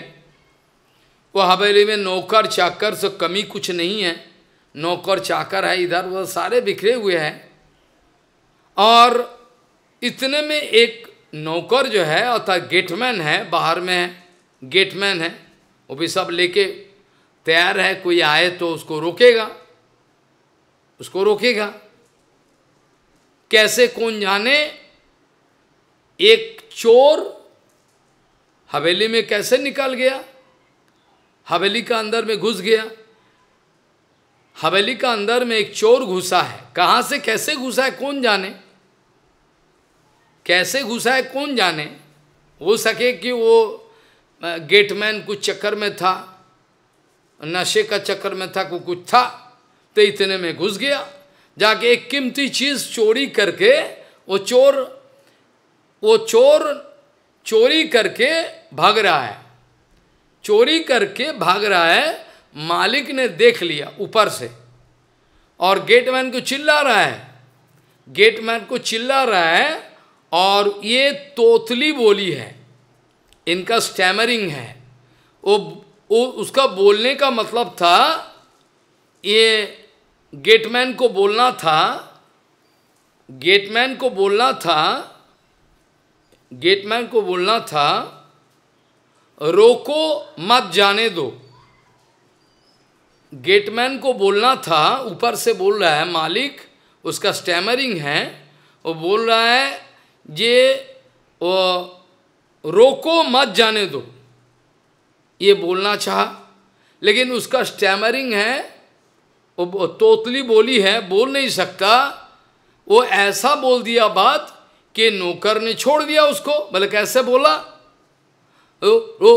वो हवेली में नौकर चाकर से कमी कुछ नहीं है नौकर चाकर है इधर उधर सारे बिखरे हुए हैं और इतने में एक नौकर जो है अर्थात गेटमैन है बाहर में है गेटमैन है वो भी सब लेके तैयार है कोई आए तो उसको रोकेगा उसको रोकेगा कैसे कौन जाने एक चोर हवेली में कैसे निकल गया हवेली का अंदर में घुस गया हवेली का अंदर में एक चोर घुसा है कहाँ से कैसे घुसा है कौन जाने कैसे घुसा है कौन जाने हो सके कि वो गेटमैन कुछ चक्कर में था नशे का चक्कर में था को कुछ था तो इतने में घुस गया जाके एक कीमती चीज चोरी करके वो चोर वो चोर चोरी करके भाग रहा है चोरी करके भाग रहा है मालिक ने देख लिया ऊपर से और गेटमैन को चिल्ला रहा है गेटमैन को चिल्ला रहा है और ये तोतली बोली है इनका स्टैमरिंग है वो, वो उसका बोलने का मतलब था ये गेटमैन को बोलना था गेटमैन को बोलना था गेटमैन को बोलना था रोको मत जाने दो गेटमैन को बोलना था ऊपर से बोल रहा है मालिक उसका स्टैमरिंग है वो बोल रहा है ये रोको मत जाने दो ये बोलना चाहा लेकिन उसका स्टैमरिंग है वो तोतली बोली है बोल नहीं सकता वो ऐसा बोल दिया बात कि नौकर ने छोड़ दिया उसको बोले कैसे बोला रो रो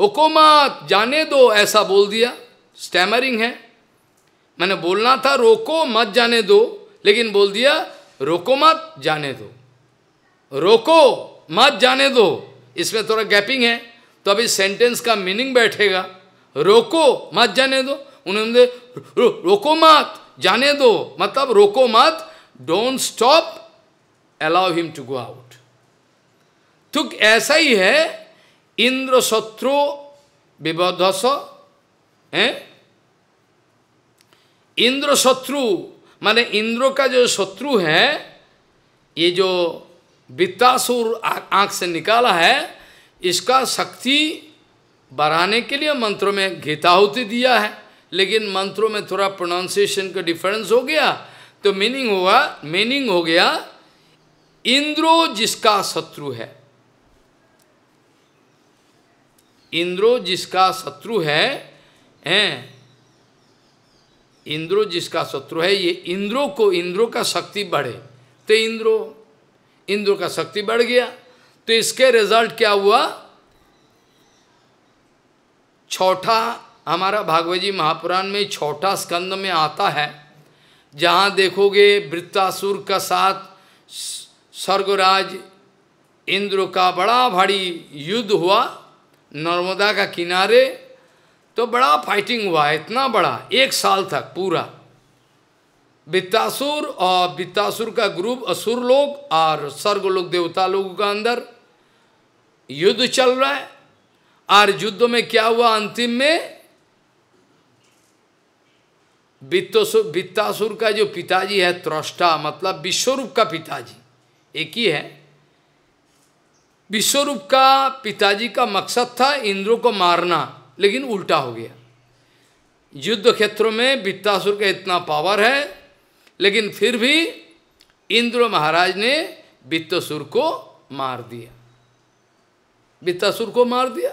रो मत जाने दो ऐसा बोल दिया स्टैमरिंग है मैंने बोलना था रोको मत जाने दो लेकिन बोल दिया रोको मत जाने दो रोको मत जाने दो इसमें थोड़ा गैपिंग है तो अब इस सेंटेंस का मीनिंग बैठेगा रोको मत जाने दो उन्होंने रो, रोको मत जाने दो मतलब रोको मत don't stop allow him to go out तो ऐसा ही है इंद्र शत्रु विबधस है इंद्र शत्रु माने इंद्र का जो शत्रु है ये जो वित्तासुर आंख से निकाला है इसका शक्ति बढ़ाने के लिए मंत्रों में घिताहुति दिया है लेकिन मंत्रों में थोड़ा प्रोनाउंसिएशन का डिफरेंस हो गया तो मीनिंग होगा मीनिंग हो गया इंद्रो जिसका शत्रु है इंद्रो जिसका शत्रु है हैं इंद्रो जिसका शत्रु है ये इंद्रो को इंद्रो का शक्ति बढ़े तो इंद्रो इंद्र का शक्ति बढ़ गया तो इसके रिजल्ट क्या हुआ छोटा हमारा भागवत जी महापुराण में छोटा स्कंद में आता है जहाँ देखोगे वृत्तासुर का साथ स्वर्गराज इंद्र का बड़ा भारी युद्ध हुआ नर्मदा का किनारे तो बड़ा फाइटिंग हुआ इतना बड़ा एक साल तक पूरा वित्तासुर और वित्तासुर का ग्रुप असुर लोग और स्वर्ग लोग देवता लोगों का अंदर युद्ध चल रहा है और युद्ध में क्या हुआ अंतिम में वित्तसुर वित्तासुर का जो पिताजी है त्रष्टा मतलब विश्वरूप का पिताजी एक ही है विश्वरूप का पिताजी का मकसद था इंद्रों को मारना लेकिन उल्टा हो गया युद्ध क्षेत्रों में वित्तासुर का इतना पावर है लेकिन फिर भी इंद्र महाराज ने वित्तसुर को मार दिया वित्तासुर को मार दिया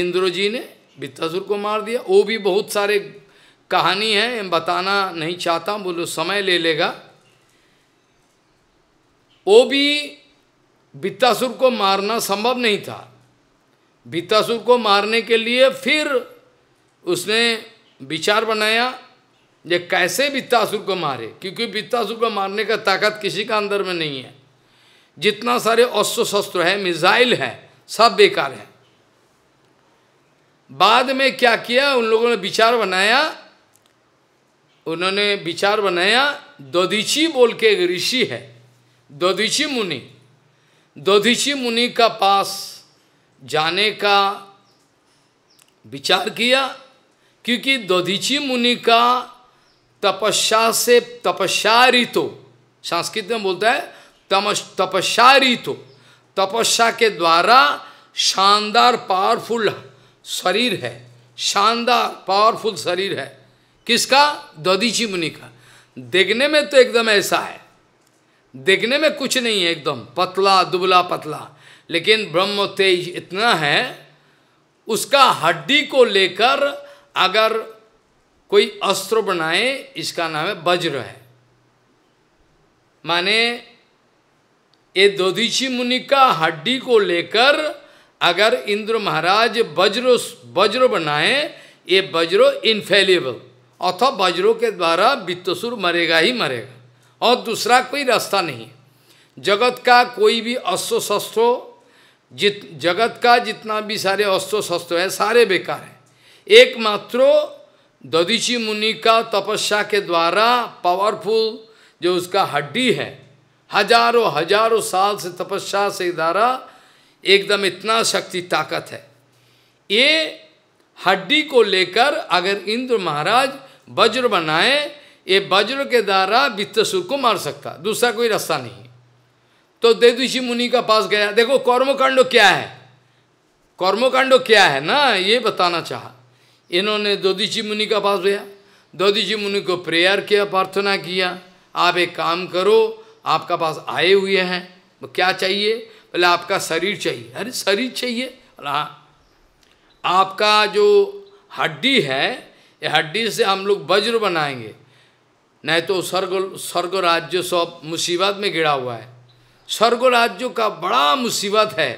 इंद्र जी ने वित्तासुर को मार दिया वो भी बहुत सारे कहानी है बताना नहीं चाहता बोलो समय ले लेगा वो भी वित्तासुर को मारना संभव नहीं था वित्तासुर को मारने के लिए फिर उसने विचार बनाया ये कैसे वित्तासुर को मारे क्योंकि वित्तासुर को मारने का ताकत किसी का अंदर में नहीं है जितना सारे अस्त्र शस्त्र है मिसाइल है सब बेकार है बाद में क्या किया उन लोगों ने विचार बनाया उन्होंने विचार बनाया दोधिची बोल के एक ऋषि है दोदीची मुनि दोधिची मुनि का पास जाने का विचार किया क्योंकि दोदीची मुनि का तपस्या से ऋतु संस्कृत में बोलता है तमस ऋतु तपस्या के द्वारा शानदार पावरफुल शरीर है शानदार पावरफुल शरीर है किसका ददीची मुनि का देखने में तो एकदम ऐसा है देखने में कुछ नहीं है एकदम पतला दुबला पतला लेकिन ब्रह्म तेज इतना है उसका हड्डी को लेकर अगर कोई अस्त्र बनाए इसका नाम है वज्र है माने ये दोधीशी मुनि का हड्डी को लेकर अगर इंद्र महाराज वज्र वज्र बनाए ये वज्रो इनफेलेबल अथवा वज्रों के द्वारा वित्तसुर मरेगा ही मरेगा और दूसरा कोई रास्ता नहीं जगत का कोई भी अस्त्र शस्त्र जित जगत का जितना भी सारे अस्त्र शस्त्र है सारे बेकार है एकमात्र ददीची मुनि का तपस्या के द्वारा पावरफुल जो उसका हड्डी है हजारों हजारों साल से तपस्या से द्वारा एकदम इतना शक्ति ताकत है ये हड्डी को लेकर अगर इंद्र महाराज वज्र बनाए ये वज्र के द्वारा वित्तसुर को मार सकता दूसरा कोई रास्ता नहीं तो देदुषी मुनि का पास गया देखो कर्मकांडो क्या है कर्मकांडो क्या है ना ये बताना चाहा इन्होंने दोदीची मुनि का पास गया दोदीची मुनि को प्रेयर किया प्रार्थना किया आप एक काम करो आपका पास आए हुए हैं तो क्या चाहिए बोले आपका शरीर चाहिए अरे शरीर चाहिए हाँ आपका जो हड्डी है ये हड्डी से हम लोग वज्र बनाएंगे नहीं तो स्वर्ग स्वर्ग राज्य सब मुसीबत में गिरा हुआ है स्वर्ग राज्यों का बड़ा मुसीबत है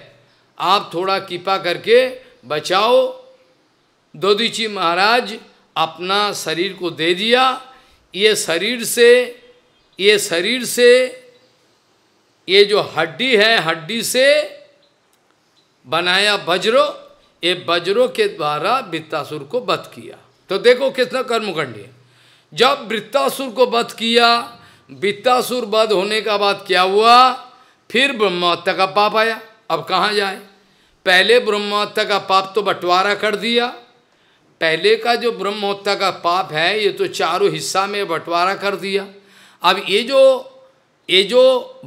आप थोड़ा कृपा करके बचाओ दोदीची महाराज अपना शरीर को दे दिया ये शरीर से ये शरीर से ये जो हड्डी है हड्डी से बनाया वज्रो ये वज्रों के द्वारा वृत्तासुर को वध किया तो देखो कितना कर्मकंडी है जब वृत्तासुर को वध किया वृत्तासुर वध होने का बाद क्या हुआ फिर ब्रह्महत्या का पाप आया अब कहाँ जाए पहले ब्रह्महत्या का पाप तो बंटवारा कर दिया पहले का जो ब्रह्मोत्ता का पाप है ये तो चारों हिस्सा में बंटवारा कर दिया अब ये जो ये जो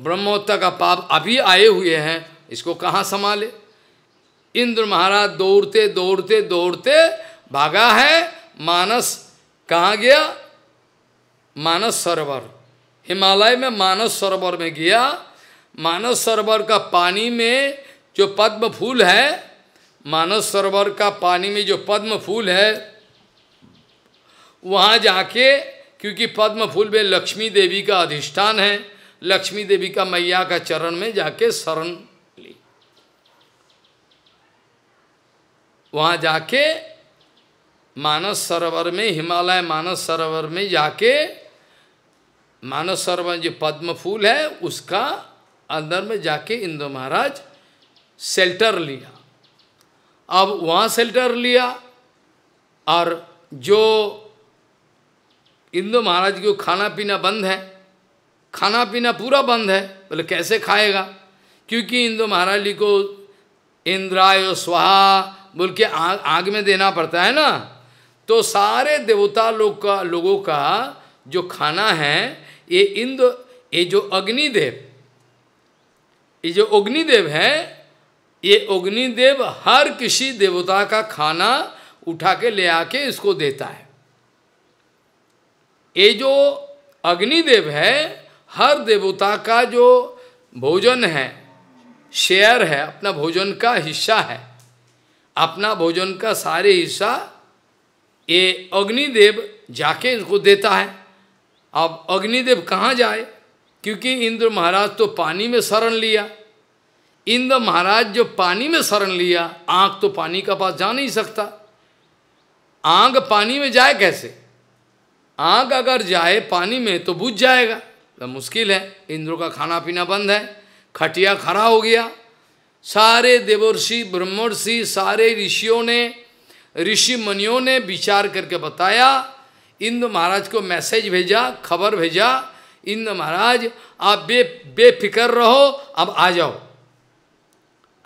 ब्रह्मोत्ता का पाप अभी आए हुए हैं इसको कहाँ संभाले इंद्र महाराज दौड़ते दौड़ते दौड़ते भागा है मानस कहाँ गया मानस सरोवर हिमालय में मानस सरोवर में गया मानस सरोवर का पानी में जो पद्म फूल है मानस सरोवर का पानी में जो पद्म फूल है वहाँ जाके क्योंकि पद्म फूल में लक्ष्मी देवी का अधिष्ठान है लक्ष्मी देवी का मैया का चरण में जाके शरण ली वहाँ जाके मानस सरोवर में हिमालय मानस सरोवर में जाके मानस सरोवर जो पद्म फूल है उसका अंदर में जाके इंद्र महाराज सेल्टर लिया अब वहाँ सेल्टर लिया और जो इंदु महाराज को खाना पीना बंद है खाना पीना पूरा बंद है बोले कैसे खाएगा क्योंकि इंदु महाराज जी को इंद्राय स्वाहा बोल के आग आग में देना पड़ता है ना तो सारे देवता लोग का लोगों का जो खाना है ये इंद ये जो अग्निदेव ये जो अग्निदेव है ये अग्निदेव हर किसी देवता का खाना उठा के ले आके इसको देता है ये जो अग्निदेव है हर देवता का जो भोजन है शेयर है अपना भोजन का हिस्सा है अपना भोजन का सारे हिस्सा ये अग्निदेव जाके इसको देता है अब अग्निदेव कहाँ जाए क्योंकि इंद्र महाराज तो पानी में शरण लिया इंद्र महाराज जो पानी में शरण लिया आंख तो पानी का पास जा नहीं सकता आंख पानी में जाए कैसे आंख अगर जाए पानी में तो बुझ जाएगा तो मुश्किल है इंद्रों का खाना पीना बंद है खटिया खड़ा हो गया सारे देवर्षि ब्रह्मर्षि सारे ऋषियों ने ऋषि मुनियों ने विचार करके बताया इंद्र महाराज को मैसेज भेजा खबर भेजा इंद्र महाराज आप बे बेफिक्र रहो अब आ जाओ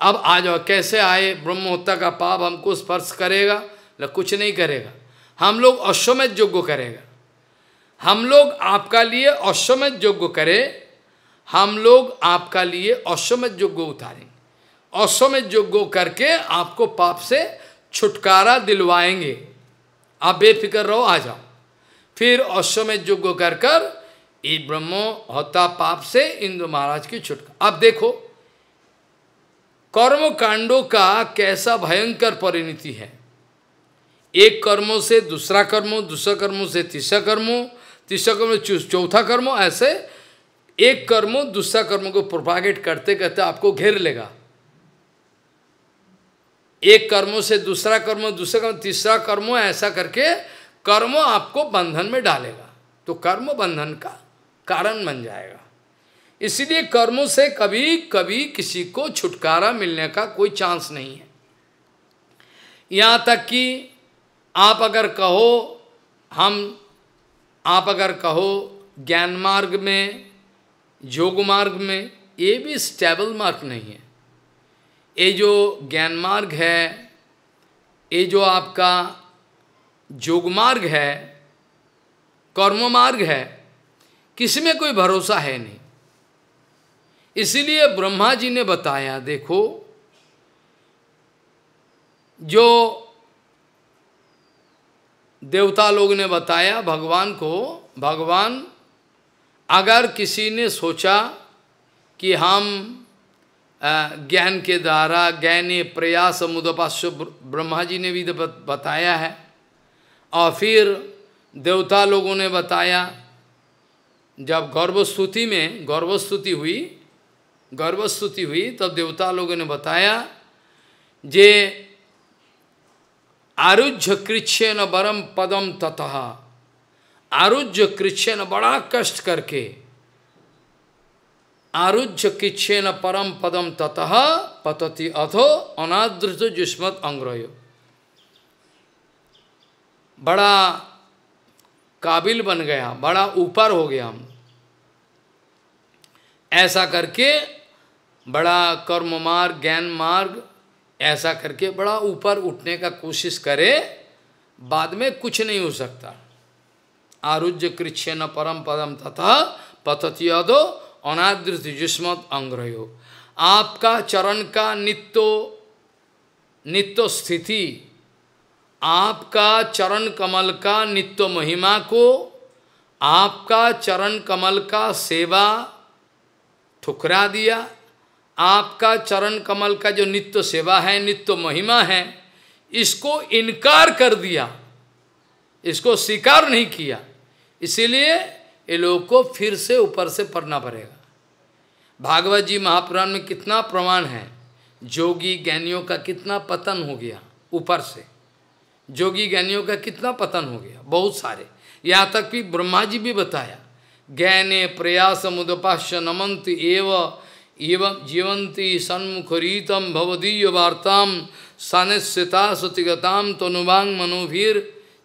अब आ जाओ कैसे आए ब्रह्महत्या का पाप हमको स्पर्श करेगा न कुछ नहीं करेगा हम लोग अश्वमेध यज्ञ करेगा हम लोग आपका लिए अश्वमेध यज्ञ करें हम लोग आपका लिए अश्वमेध यज्ञ उतारेंगे अश्वमेध यज्ञ करके आपको पाप से छुटकारा दिलवाएंगे आप बेफिक्र रहो आ जाओ फिर अश्वमेध यज्ञ कर कर ये ब्रह्मो होता पाप से इंद्र महाराज की छुटकारा आप देखो कर्म कांडों का कैसा भयंकर परिणति है एक कर्मों से दूसरा कर्म दूसरा कर्मों से तीसरा कर्म तीसरा कर्म चौथा कर्म ऐसे एक कर्म दूसरा कर्म को प्रोपागेट करते करते आपको घेर लेगा एक कर्मों से दूसरा कर्म दूसरा कर्म तीसरा कर्म ऐसा करके कर्म आपको बंधन में डालेगा तो कर्म बंधन का कारण बन जाएगा इसलिए कर्मों से कभी कभी किसी को छुटकारा मिलने का कोई चांस नहीं है यहाँ तक कि आप अगर कहो हम आप अगर कहो ज्ञान मार्ग में योग मार्ग में ये भी स्टेबल मार्ग नहीं है ये जो ज्ञान मार्ग है ये जो आपका योग मार्ग है कर्म मार्ग है किसी में कोई भरोसा है नहीं इसीलिए ब्रह्मा जी ने बताया देखो जो देवता लोग ने बताया भगवान को भगवान अगर किसी ने सोचा कि हम ज्ञान के द्वारा ज्ञान प्रयास मुदपाश्य ब्रह्मा जी ने भी तो बताया है और फिर देवता लोगों ने बताया जब गौरवस्तुति में गौरवस्तुति हुई गर्भस्तुति हुई तब देवता लोगों ने बताया जे आरुझ कृष्ण बरम पदम ततः आरुझ कृष्ण बड़ा कष्ट करके आरुझ कृष्ण परम पदम ततः पतति अथो अनादृत जुष्मत अंग्रह बड़ा काबिल बन गया बड़ा ऊपर हो गया हम ऐसा करके बड़ा कर्म मार्ग ज्ञान मार्ग ऐसा करके बड़ा ऊपर उठने का कोशिश करे बाद में कुछ नहीं हो सकता आरुज्य कृष्य न परम पदम तथा पतति यदो अनादृत जुस्मत अंग्रयो आपका चरण का नित्यो नित्य स्थिति आपका चरण कमल का नित्य महिमा को आपका चरण कमल का सेवा ठुकरा दिया आपका चरण कमल का जो नित्य सेवा है नित्य महिमा है इसको इनकार कर दिया इसको स्वीकार नहीं किया इसीलिए ये लोग को फिर से ऊपर से पढ़ना पड़ेगा भागवत जी महापुराण में कितना प्रमाण है जोगी ज्ञानियों का कितना पतन हो गया ऊपर से जोगी ज्ञानियों का कितना पतन हो गया बहुत सारे यहाँ तक भी ब्रह्मा जी भी बताया ज्ञाने प्रयास मुदपाश्य नमंत एवं एवं जीवंती सन्मुखरीतम भवदीय वार्ताम सनिश्चिता सुतिगताम तनुवांग मनोभीर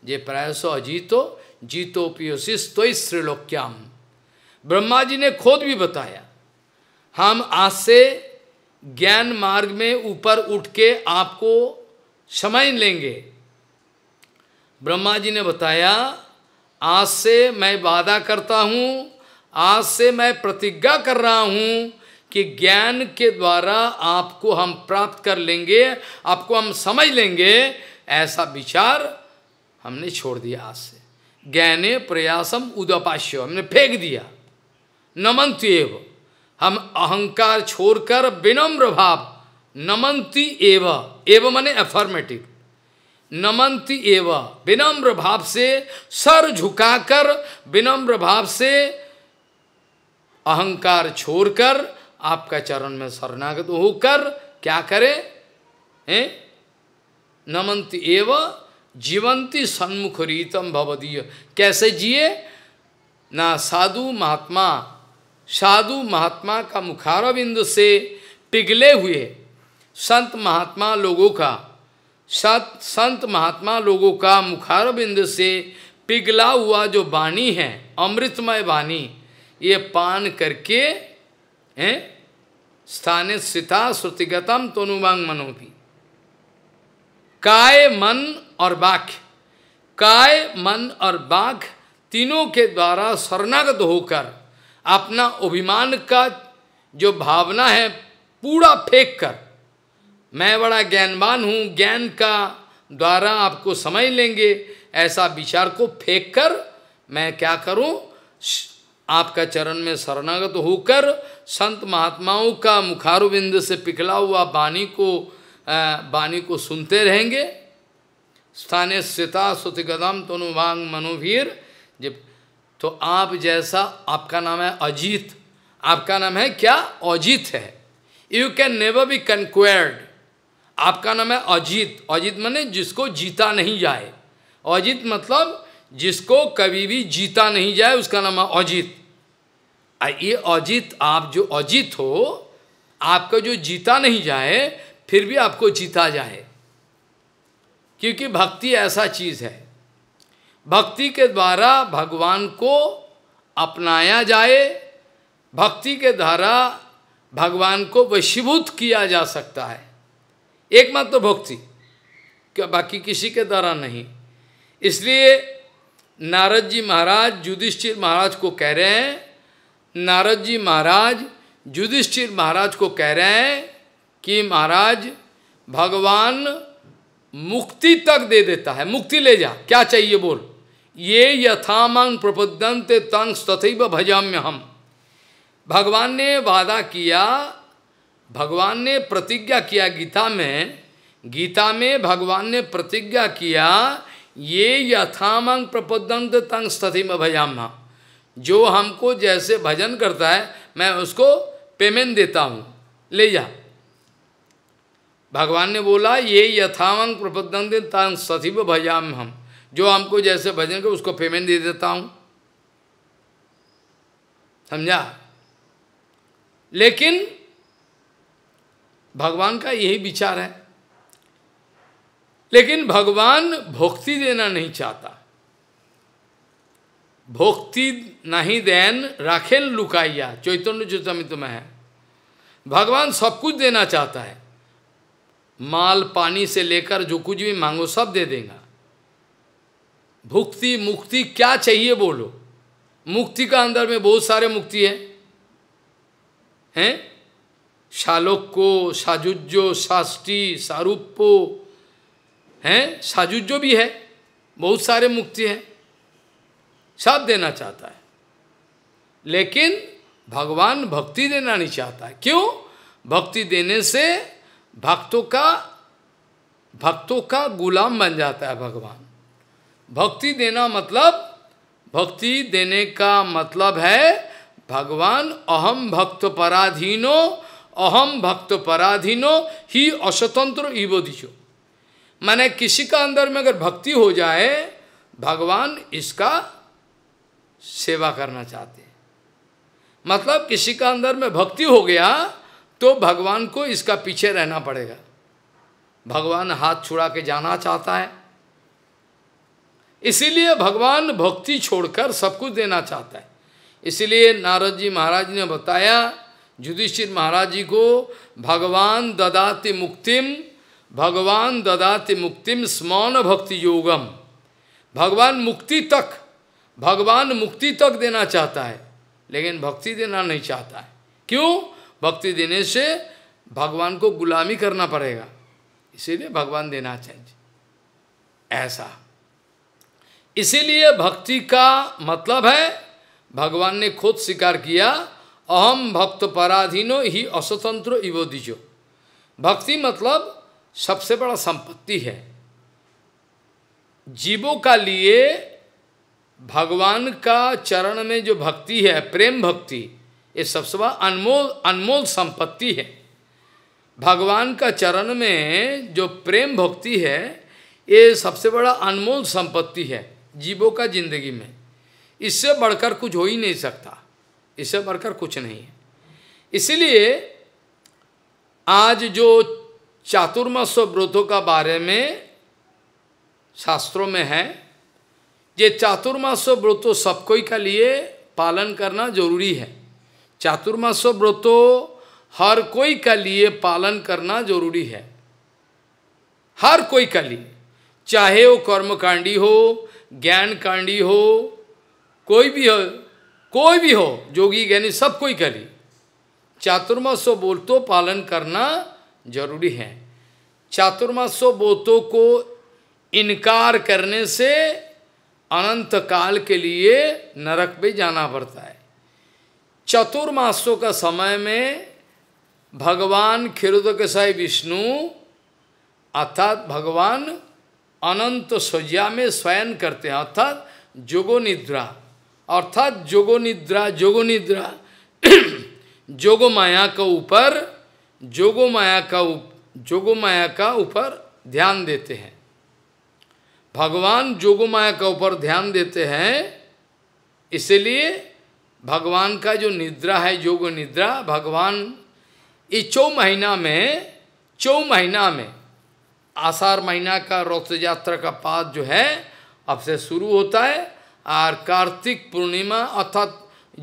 जे प्रयासो अजीतो जीतो पियोशी तो श्रीलोक्याम ब्रह्मा जी ने खुद भी बताया हम आज से ज्ञान मार्ग में ऊपर उठ के आपको समय लेंगे ब्रह्मा जी ने बताया आज से मैं वादा करता हूँ आज से मैं प्रतिज्ञा कर रहा हूँ कि ज्ञान के द्वारा आपको हम प्राप्त कर लेंगे आपको हम समझ लेंगे ऐसा विचार हमने छोड़ दिया आज से ज्ञाने प्रयासम उदपाश्य हमने फेंक दिया नमंत्र एव हम अहंकार छोड़कर विनम्र भाव नमंती एव एव माने एफर्मेटिव नमंती एव विनम्र भाव से सर झुकाकर विनम्र भाव से अहंकार छोड़कर आपका चरण में शरणागत होकर क्या करे हैं नमंत एव जीवंती सन्मुख रीतम भवदीय कैसे जिए ना साधु महात्मा साधु महात्मा का मुखार बिंदु से पिघले हुए संत महात्मा लोगों का संत संत महात्मा लोगों का मुखार बिंदु से पिघला हुआ जो वाणी है अमृतमय वाणी ये पान करके हैं स्थानित सीता श्रुतिगतम तनुवांग मनोभी काय मन और बाघ काय मन और बाघ तीनों के द्वारा शरणागत होकर अपना अभिमान का जो भावना है पूरा फेंक कर मैं बड़ा ज्ञानवान हूँ ज्ञान का द्वारा आपको समझ लेंगे ऐसा विचार को फेंक कर मैं क्या करूँ आपका चरण में शरणागत होकर संत महात्माओं का मुखारुबिंद से पिघला हुआ वाणी को वाणी को सुनते रहेंगे स्थानीय श्वेता सुतिकदम तनुवांग मनोवीर जब तो आप जैसा आपका नाम है अजीत आपका नाम है क्या अजीत है you can never be conquered आपका नाम है अजीत अजीत माने जिसको जीता नहीं जाए अजीत मतलब जिसको कभी भी जीता नहीं जाए उसका नाम है अजीत ये अजीत आप जो अजीत हो आपका जो जीता नहीं जाए फिर भी आपको जीता जाए क्योंकि भक्ति ऐसा चीज है भक्ति के द्वारा भगवान को अपनाया जाए भक्ति के द्वारा भगवान को वशीभूत किया जा सकता है एकमात्र तो भक्ति क्या बाकी किसी के द्वारा नहीं इसलिए नारद जी महाराज युधिष्ठिर महाराज को कह रहे हैं नारद जी महाराज युधिष्ठिर महाराज को कह रहे हैं कि महाराज भगवान मुक्ति तक दे देता है मुक्ति ले जा क्या चाहिए बोल ये यथामंग प्रबुद्धंत तंग तथैव भजाम्य हम भगवान ने वादा किया भगवान ने प्रतिज्ञा किया गीता में गीता में भगवान ने प्रतिज्ञा किया ये यथामंग प्रबुद्धंत तंग तथैव भजाम्य हम जो हमको जैसे भजन करता है मैं उसको पेमेंट देता हूँ ले जा भगवान ने बोला ये यथावंग प्रपदंते तांग सथिव भजाम हम जो हमको जैसे भजन कर उसको पेमेंट दे देता हूँ समझा लेकिन भगवान का यही विचार है लेकिन भगवान भोक्ति देना नहीं चाहता भोक्ति नहीं देन राखेन लुकाइया चैतन्य चैतमित मह है भगवान सब कुछ देना चाहता है माल पानी से लेकर जो कुछ भी मांगो सब दे देगा भुक्ति मुक्ति क्या चाहिए बोलो मुक्ति का अंदर में बहुत सारे मुक्ति है हैं शालोक्को साजुजो साष्टी सारूपो हैं साजुजो भी है बहुत सारे मुक्ति है सब देना चाहता है लेकिन भगवान भक्ति देना नहीं चाहता है क्यों भक्ति देने से भक्तों का भक्तों का गुलाम बन जाता है भगवान भक्ति देना मतलब भक्ति देने का मतलब है भगवान अहम भक्त पराधीनो अहम भक्त पराधीनो ही अस्वतंत्र दिशो मैंने किसी का अंदर में अगर भक्ति हो जाए भगवान इसका सेवा करना चाहते मतलब किसी का अंदर में भक्ति हो गया तो भगवान को इसका पीछे रहना पड़ेगा भगवान हाथ छुड़ा के जाना चाहता है इसीलिए भगवान भक्ति छोड़कर सब कुछ देना चाहता है इसलिए नारद जी महाराज ने बताया युधिष्ठिर महाराज जी को भगवान ददाति मुक्तिम भगवान ददाति मुक्तिम स्मौन भक्ति योगम भगवान मुक्ति तक भगवान मुक्ति तक देना चाहता है लेकिन भक्ति देना नहीं चाहता है क्यों भक्ति देने से भगवान को गुलामी करना पड़ेगा इसीलिए भगवान देना चाहिए ऐसा इसीलिए भक्ति का मतलब है भगवान ने खुद स्वीकार किया अहम भक्त पराधीनो ही अस्वतंत्र इवो दिजो भक्ति मतलब सबसे बड़ा संपत्ति है जीवों का लिए भगवान का चरण में जो भक्ति है प्रेम भक्ति ये सबसे बड़ा अनमोल अनमोल संपत्ति है भगवान का चरण में जो प्रेम भक्ति है ये सबसे बड़ा अनमोल संपत्ति है जीवों का जिंदगी में इससे बढ़कर कुछ हो ही नहीं सकता इससे बढ़कर कुछ नहीं है इसलिए आज जो चातुर्मास व्रतों का बारे में शास्त्रों में है ये चातुर्मास व्रतो सब कोई का लिए पालन करना जरूरी है चातुर्मास व्रतो हर कोई का लिए पालन करना जरूरी है हर कोई का लिए चाहे वो कर्मकांडी हो ज्ञान कांडी हो कोई भी हो कोई भी हो जोगी ज्ञानी सब कोई का लिए चातुर्मास बोतो पालन करना जरूरी है चातुर्मास बोतो को इनकार करने से अनंत काल के लिए नरक में जाना पड़ता है चतुर्मासों का समय में भगवान साई विष्णु अर्थात भगवान अनंत सज्जा में स्वयं करते हैं अर्थात जोगो निद्रा अर्थात जोगो निद्रा जोगो निद्रा जोगो माया का ऊपर जोगो माया का उप, जोगो माया का ऊपर ध्यान देते हैं भगवान जोगोमाया के ऊपर ध्यान देते हैं इसलिए भगवान का जो निद्रा है योग निद्रा भगवान ये चौ महीना में चौ महीना में आषाढ़ महीना का रथ यात्रा का पाद जो है अब से शुरू होता है और कार्तिक पूर्णिमा अर्थात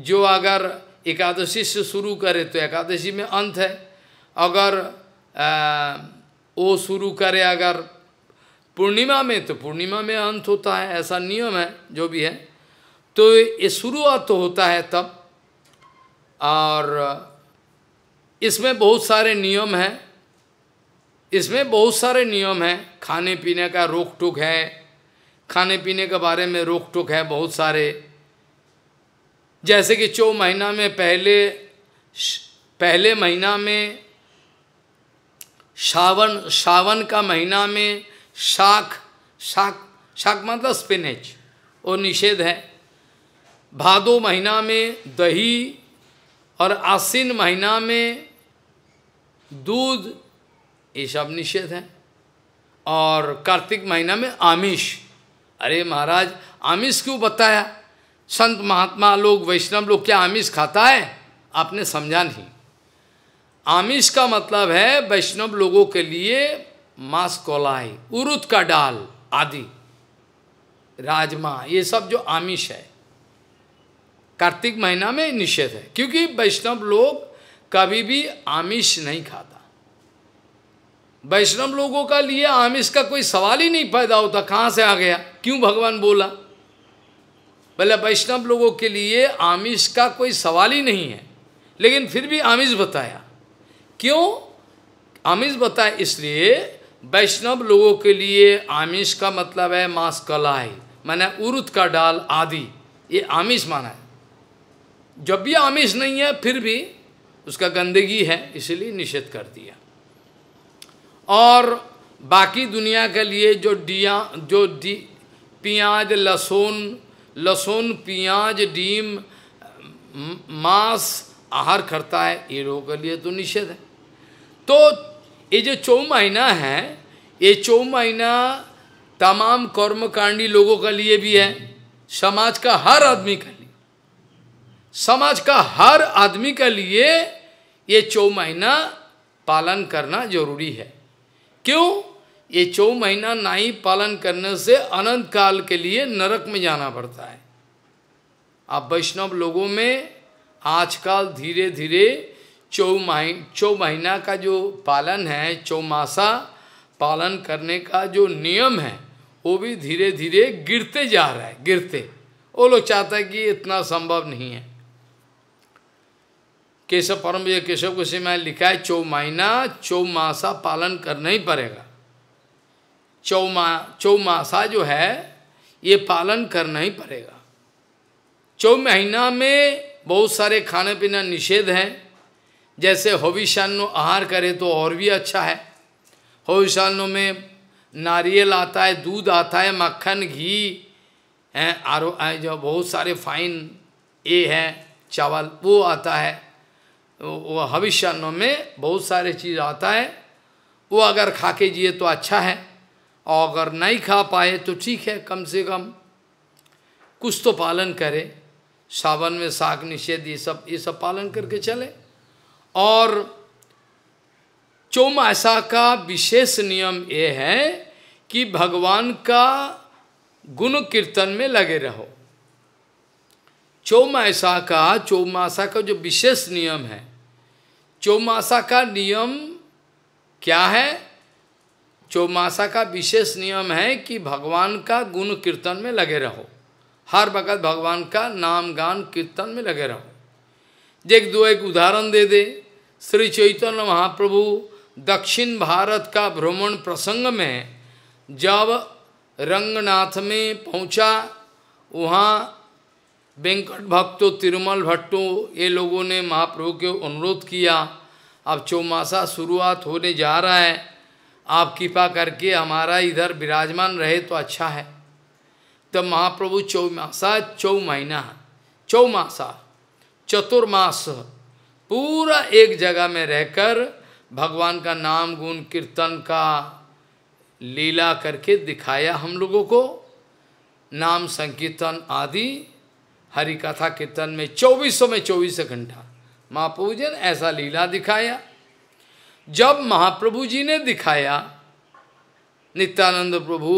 जो अगर एकादशी से शुरू करे तो एकादशी में अंत है अगर आ, वो शुरू करे अगर पूर्णिमा में तो पूर्णिमा में अंत होता है ऐसा नियम है जो भी है तो ये शुरुआत तो होता है तब और इसमें बहुत सारे नियम हैं इसमें बहुत सारे नियम हैं खाने पीने का रोक टोक है खाने पीने के बारे में रोक टोक है बहुत सारे जैसे कि चौ महीना में पहले पहले महीना में सावन सावन का महीना में शाख शाख शाख मतलब स्पिनेच वो निषेध है भादो महीना में दही और आसिन महीना में दूध ये सब निषेध है और कार्तिक महीना में आमिष अरे महाराज आमिष क्यों बताया संत महात्मा लोग वैष्णव लोग क्या आमिष खाता है आपने समझा नहीं आमिष का मतलब है वैष्णव लोगों के लिए मांस कोलाई उरुद का डाल आदि राजमा ये सब जो आमिष है कार्तिक महीना में निषेध है क्योंकि वैष्णव लोग कभी भी आमिष नहीं खाता वैष्णव लोगों का लिए आमिष का कोई सवाल ही नहीं पैदा होता कहाँ से आ गया क्यों भगवान बोला भले वैष्णव लोगों के लिए आमिष का कोई सवाल ही नहीं है लेकिन फिर भी आमिष बताया क्यों आमिष बताया इसलिए वैष्णव लोगों के लिए आमिष का मतलब है मांस कलाई माने उर्द का डाल आदि ये आमिष माना है जब भी आमिष नहीं है फिर भी उसका गंदगी है इसलिए निषेध कर दिया और बाकी दुनिया के लिए जो डिया जो डी प्याज लहसुन लहसुन प्याज डीम मांस आहार करता है ये लोगों के लिए तो निषेध है तो ये जो चौ महीना है ये चौ महीना तमाम कर्मकांडी लोगों का लिए भी है समाज का हर आदमी का लिए समाज का हर आदमी का लिए ये चौ महीना पालन करना जरूरी है क्यों ये चौ महीना ना ही पालन करने से अनंत काल के लिए नरक में जाना पड़ता है आप वैष्णव लोगों में आजकल धीरे धीरे चौ चौ महीना का जो पालन है चौमासा पालन करने का जो नियम है वो भी धीरे धीरे गिरते जा रहा है गिरते वो लोग चाहते हैं कि इतना संभव नहीं है केशव परम केशव को सिमा लिखा है चौ महीना चौमासा पालन करना ही पड़ेगा चौमा चौमासा जो है ये पालन करना ही पड़ेगा चौ महीना में बहुत सारे खाने पीना निषेध हैं जैसे हविषान्नु आहार करे तो और भी अच्छा है हविषान्नु में नारियल आता है दूध आता है मक्खन घी हैं आरो जो बहुत सारे फाइन ए है चावल वो आता है वो हविष्यान्नों में बहुत सारे चीज़ आता है वो अगर खा के जिए तो अच्छा है और अगर नहीं खा पाए तो ठीक है कम से कम कुछ तो पालन करें सावन में साग निषेध ये सब ये सब पालन करके चले और चौमासा का विशेष नियम ये है कि भगवान का गुण कीर्तन में लगे रहो चौमासा का चौमासा का जो विशेष नियम है चौमासा का नियम क्या है चौमासा का विशेष नियम है कि भगवान का गुण कीर्तन में लगे रहो हर वक्त भगवान का नाम गान कीर्तन में लगे रहो देख दो एक उदाहरण दे दे श्री चैतन्य महाप्रभु दक्षिण भारत का भ्रमण प्रसंग में जब रंगनाथ में पहुंचा वहाँ वेंकट भक्तों तिरुमल भट्टों ये लोगों ने महाप्रभु के अनुरोध किया अब चौमासा शुरुआत होने जा रहा है आप कृपा करके हमारा इधर विराजमान रहे तो अच्छा है तब तो महाप्रभु चौमासा चौ महीना चौमासा चतुर्मास पूरा एक जगह में रहकर भगवान का नाम गुण कीर्तन का लीला करके दिखाया हम लोगों को नाम संकीर्तन आदि हरि कथा कीर्तन में चौबीसों में चौबीस घंटा महाप्रभु जी ने ऐसा लीला दिखाया जब महाप्रभु जी ने दिखाया नित्यानंद प्रभु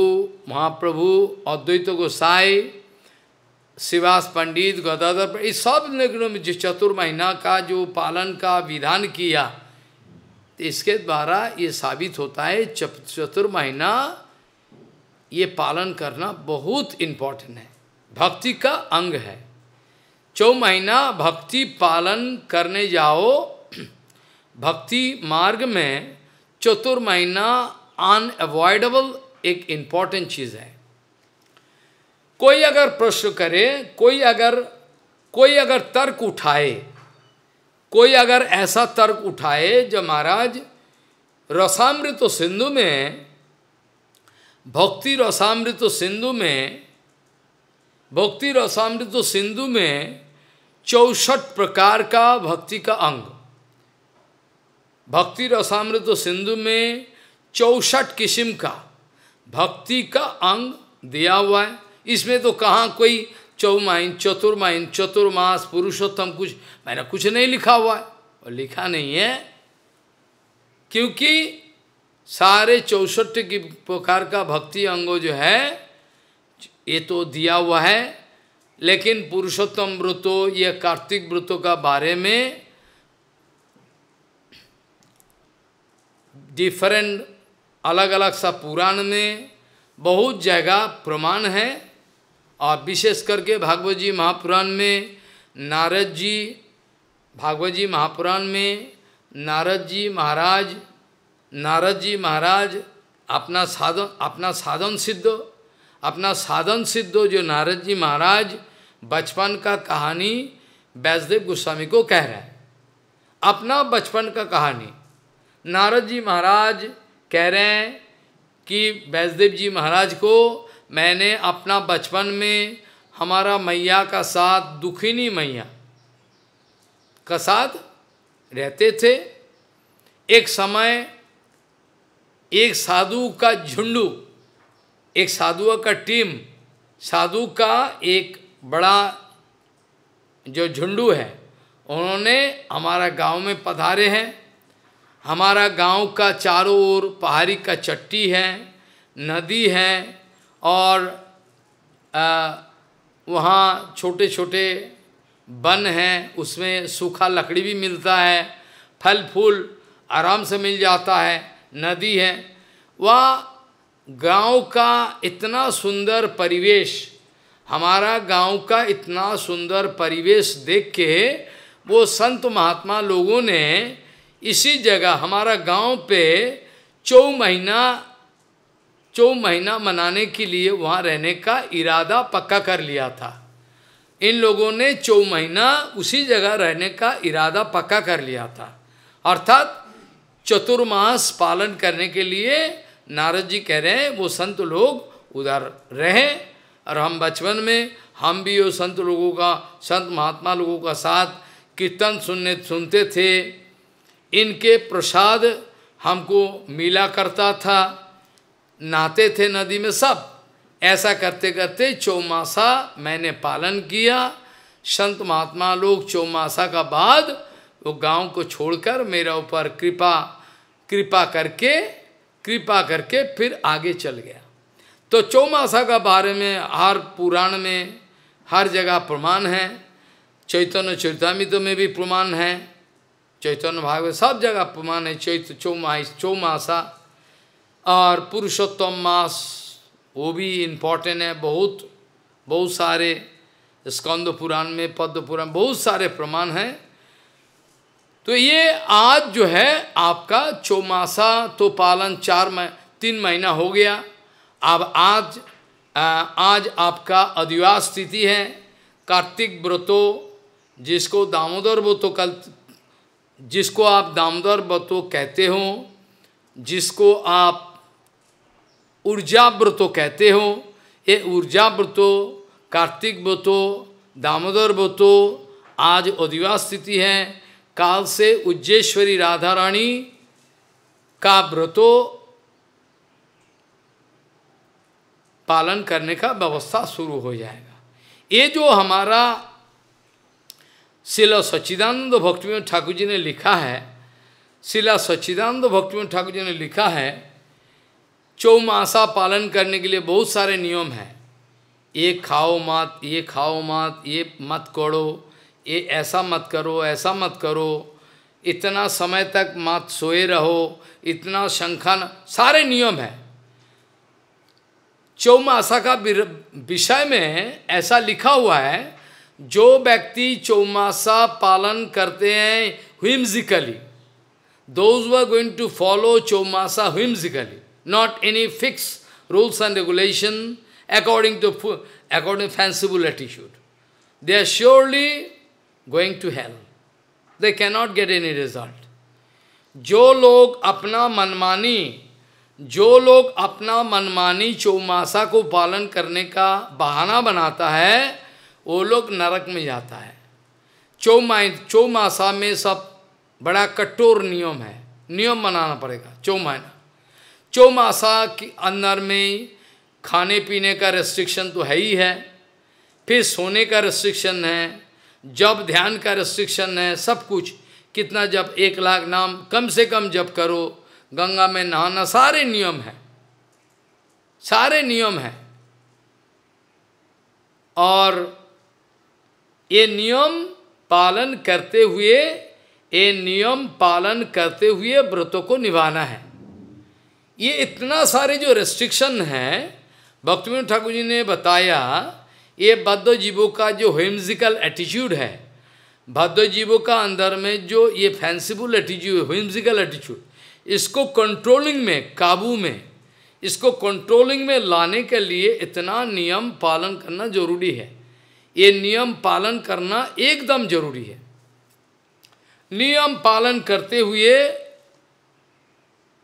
महाप्रभु अद्वैत गोसाई शिवास पंडित गदाधर इस सब लेखनों में जो चतुर महीना का जो पालन का विधान किया इसके द्वारा ये साबित होता है चतुर महीना ये पालन करना बहुत इम्पोर्टेंट है भक्ति का अंग है चौ महीना भक्ति पालन करने जाओ भक्ति मार्ग में चतुर महीना अनएवॉइडेबल एक इम्पॉर्टेंट चीज़ है कोई अगर प्रश्न करे कोई अगर कोई अगर तर्क उठाए कोई अगर ऐसा तर्क उठाए जो महाराज रसामृत तो सिंधु में भक्ति रसामृत तो सिंधु में भक्ति रसामृत तो सिंधु में चौसठ प्रकार का भक्ति का अंग भक्ति रसामृत सिंधु में चौसठ किस्म का भक्ति का अंग दिया हुआ है इसमें तो कहाँ कोई चौमाइन चतुर्माइन चतुर्मास पुरुषोत्तम कुछ मैंने कुछ नहीं लिखा हुआ है और लिखा नहीं है क्योंकि सारे चौसठ की प्रकार का भक्ति अंगों जो है ये तो दिया हुआ है लेकिन पुरुषोत्तम व्रतों या कार्तिक व्रतों का बारे में डिफरेंट अलग अलग सा पुराण में बहुत जगह प्रमाण है और विशेष करके भागवत जी महापुराण में नारद जी भागवत जी महापुराण में नारद जी महाराज नारद जी महाराज अपना साधन अपना साधन सिद्ध अपना साधन सिद्ध जो नारद जी महाराज बचपन का कहानी वैष्णदेव गोस्वामी को कह रहे हैं अपना बचपन का कहानी नारद जी महाराज कह रहे हैं कि वैष्णदेव जी महाराज को मैंने अपना बचपन में हमारा मैया का साथ दुखिनी मैया का साथ रहते थे एक समय एक साधु का झुंडू एक साधुओं का टीम साधु का एक बड़ा जो झुंडू है उन्होंने हमारा गांव में पधारे हैं हमारा गांव का चारों ओर पहाड़ी का चट्टी है नदी है और वहाँ छोटे छोटे वन हैं उसमें सूखा लकड़ी भी मिलता है फल फूल आराम से मिल जाता है नदी है वह गांव का इतना सुंदर परिवेश हमारा गांव का इतना सुंदर परिवेश देख के वो संत महात्मा लोगों ने इसी जगह हमारा गांव पे चौ महीना चौ महीना मनाने के लिए वहाँ रहने का इरादा पक्का कर लिया था इन लोगों ने चौ महीना उसी जगह रहने का इरादा पक्का कर लिया था अर्थात चतुर्मास पालन करने के लिए नारद जी कह रहे हैं वो संत लोग उधर रहे और हम बचपन में हम भी वो संत लोगों का संत महात्मा लोगों का साथ कीर्तन सुनने सुनते थे इनके प्रसाद हमको मिला करता था नहाते थे नदी में सब ऐसा करते करते चौमासा मैंने पालन किया संत महात्मा लोग चौमासा का बाद वो गांव को छोड़कर मेरा ऊपर कृपा कृपा करके कृपा करके फिर आगे चल गया तो चौमासा का बारे में हर पुराण में हर जगह प्रमाण है चैतन्य चरितमित में भी प्रमाण है चैतन्य भागवत सब जगह प्रमाण है चैत चौमा चौमासा और पुरुषोत्तम मास वो भी इम्पोर्टेंट है बहुत बहुत सारे स्कंद पुराण में पद्म पुराण बहुत सारे प्रमाण हैं तो ये आज जो है आपका चौमासा तो पालन चार मह तीन महीना हो गया अब आज आ, आज आपका अधिवास तिथि है कार्तिक व्रतो जिसको दामोदर व्रतो कल जिसको आप दामोदर व्रतो कहते हो जिसको आप ऊर्जा व्रतो कहते हो ये ऊर्जा व्रतो कार्तिक व्रतो दामोदर व्रतो आज अधिवास स्थिति है काल से उज्जेश्वरी राधा रानी का व्रतो पालन करने का व्यवस्था शुरू हो जाएगा ये जो हमारा शिला सच्चिदानंद भक्ति ठाकुर जी ने लिखा है शिला सच्चिदानंद भक्ति ठाकुर जी ने लिखा है चौमासा पालन करने के लिए बहुत सारे नियम हैं ये खाओ मत ये खाओ मत ये मत करो ये ऐसा मत करो ऐसा मत करो इतना समय तक मत सोए रहो इतना शंखन सारे नियम हैं चौमासा का विषय में ऐसा लिखा हुआ है जो व्यक्ति चौमासा पालन करते हैं whimsically those were going to follow चौमासा whimsically not any fixed rules and regulation according to according to fanciful attitude. They are surely going to hell. They cannot get any result. जो लोग अपना मनमानी जो लोग अपना मनमानी चौमासा को पालन करने का बहाना बनाता है वो लोग नरक में जाता है चौमा चौमासा में सब बड़ा कठोर नियम है नियम बनाना पड़ेगा चौमाइन चौमासा के अंदर में खाने पीने का रेस्ट्रिक्शन तो है ही है फिर सोने का रेस्ट्रिक्शन है जब ध्यान का रेस्ट्रिक्शन है सब कुछ कितना जब एक लाख नाम कम से कम जब करो गंगा में नहाना सारे नियम हैं सारे नियम हैं और ये नियम पालन करते हुए ये नियम पालन करते हुए व्रतों को निभाना है ये इतना सारे जो रेस्ट्रिक्शन है भक्तिविनोद ठाकुर जी ने बताया ये बद्ध जीवों का जो हिम्जिकल एटीट्यूड है बद्ध जीवों का अंदर में जो ये फैंसिबुल एटीट्यूड हिम्जिकल एटीट्यूड इसको कंट्रोलिंग में काबू में इसको कंट्रोलिंग में लाने के लिए इतना नियम पालन करना जरूरी है ये नियम पालन करना एकदम जरूरी है नियम पालन करते हुए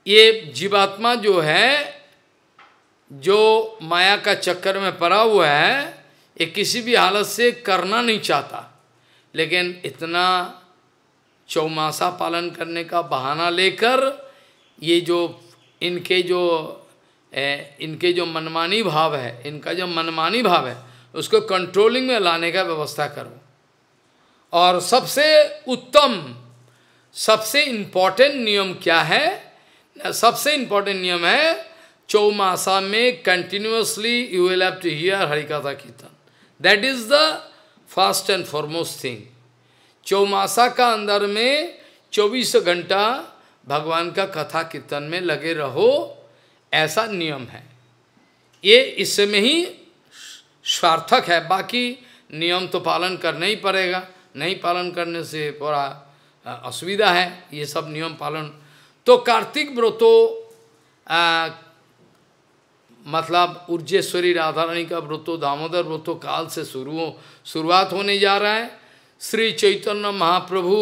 ये जीवात्मा जो है जो माया का चक्कर में पड़ा हुआ है ये किसी भी हालत से करना नहीं चाहता लेकिन इतना चौमासा पालन करने का बहाना लेकर ये जो इनके जो ए, इनके जो मनमानी भाव है इनका जो मनमानी भाव है उसको कंट्रोलिंग में लाने का व्यवस्था करो और सबसे उत्तम सबसे इम्पॉर्टेंट नियम क्या है सबसे इंपॉर्टेंट नियम है चौमासा में continuously you will have to hear हरिकथा कीर्तन that is the first and foremost thing चौमासा का अंदर में चौबीस घंटा भगवान का कथा कीर्तन में लगे रहो ऐसा नियम है ये इसमें ही सार्थक है बाकी नियम तो पालन करना ही पड़ेगा नहीं पालन करने से बड़ा असुविधा है ये सब नियम पालन तो कार्तिक व्रतो मतलब ऊर्जेश्वरी राधा रानी का व्रतो दामोदर व्रतो काल से शुरू हो शुरुआत होने जा रहा है श्री चैतन्य महाप्रभु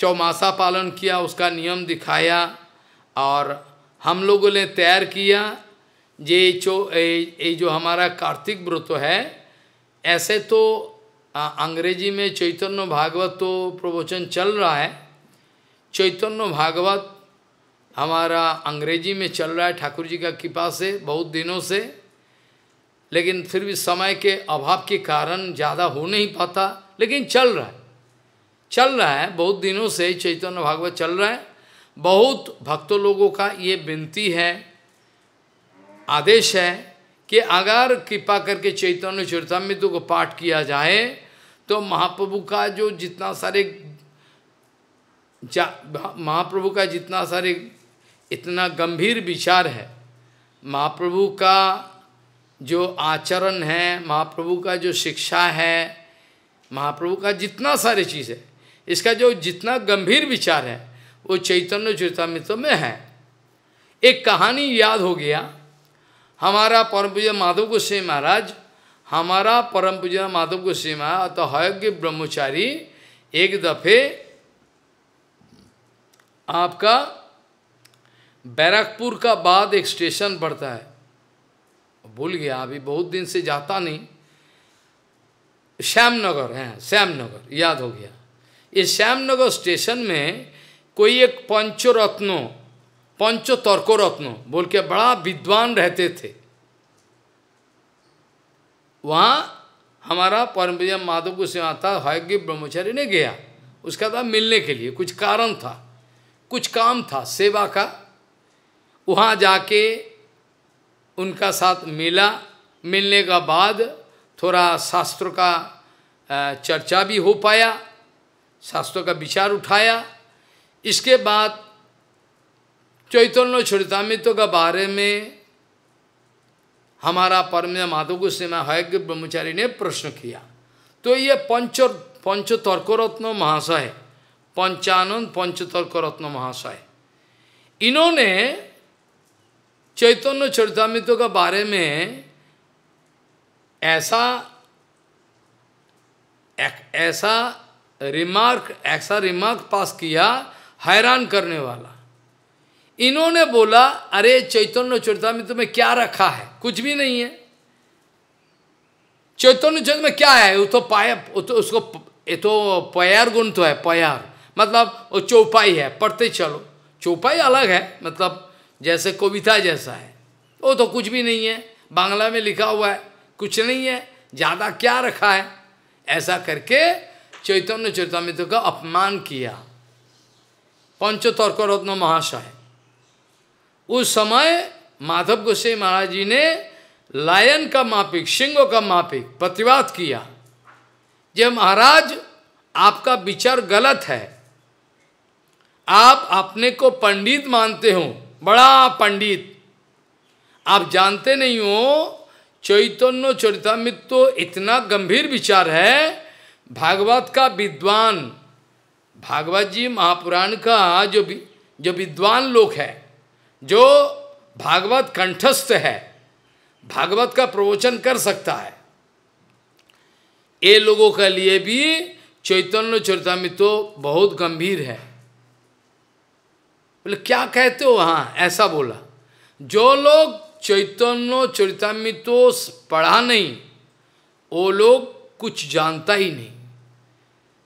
चौमासा पालन किया उसका नियम दिखाया और हम लोगों ने तैयार किया ये जो ये जो हमारा कार्तिक व्रत है ऐसे तो अंग्रेजी में चैतन्य भागवत तो प्रवचन चल रहा है चैतन्य भागवत हमारा अंग्रेजी में चल रहा है ठाकुर जी का कृपा से बहुत दिनों से लेकिन फिर भी समय के अभाव के कारण ज़्यादा हो नहीं पाता लेकिन चल रहा है चल रहा है बहुत दिनों से चैतन्य भागवत चल रहा है बहुत भक्तों लोगों का ये विनती है आदेश है कि अगर कृपा करके चैतन्य चरितमृत्यु को पाठ किया जाए तो महाप्रभु का जो जितना सारे महाप्रभु का जितना सारे इतना गंभीर विचार है महाप्रभु का जो आचरण है महाप्रभु का जो शिक्षा है महाप्रभु का जितना सारे चीज़ है इसका जो जितना गंभीर विचार है वो चैतन्य चैतामित्र में है एक कहानी याद हो गया हमारा परम पूजा माधव गोस्वामी महाराज हमारा परम पूजा माधव गोस्वामी महाराज तो हयज्ञ ब्रह्मचारी एक दफ़े आपका बैरकपुर का बाद एक स्टेशन पड़ता है भूल गया अभी बहुत दिन से जाता नहीं श्यामनगर है हाँ, श्यामनगर याद हो गया इस श्यामनगर स्टेशन में कोई एक पंचरत्नो पंचो रत्नों बोल के बड़ा विद्वान रहते थे वहाँ हमारा परम माधव को सेवाता हयज्ञ ब्रह्मचारी ने गया उसका था मिलने के लिए कुछ कारण था कुछ काम था सेवा का वहाँ जाके उनका साथ मिला मिलने का बाद थोड़ा शास्त्र का चर्चा भी हो पाया शास्त्रों का विचार उठाया इसके बाद चैतन्य चरितामित्व के बारे में हमारा परम माधव गोस्वामी है ब्रह्मचारी ने प्रश्न किया तो ये पंच पंच तर्कोरत्न महाशय पंचानंद पंचतर्क रत्न महाशय इन्होंने चैतन्य चरितमित के बारे में ऐसा एक, ऐसा रिमार्क ऐसा रिमार्क पास किया हैरान करने वाला इन्होंने बोला अरे चैतन्य चरितामृत में क्या रखा है कुछ भी नहीं है चैतन्य चरित में क्या है वो तो पाया तो उसको ये तो पयार गुण तो है पयार मतलब वो चौपाई है पढ़ते चलो चौपाई अलग है मतलब जैसे कविता जैसा है वो तो कुछ भी नहीं है बांग्ला में लिखा हुआ है कुछ नहीं है ज़्यादा क्या रखा है ऐसा करके चैतन्य चैतन्य का अपमान किया पंचतर्क रत्न महाशय उस समय माधव गोसाई महाराज जी ने लायन का मापिक सिंगों का मापिक प्रतिवाद किया जे महाराज आपका विचार गलत है आप अपने को पंडित मानते हो बड़ा पंडित आप जानते नहीं हो चैतन्य चरितमित तो इतना गंभीर विचार है भागवत का विद्वान भागवत जी महापुराण का जो जो विद्वान लोग है जो भागवत कंठस्थ है भागवत का प्रवचन कर सकता है ये लोगों के लिए भी चैतन्य चरितमित तो बहुत गंभीर है बोले क्या कहते हो हाँ ऐसा बोला जो लोग चैतन्य चरितमितो पढ़ा नहीं वो लोग कुछ जानता ही नहीं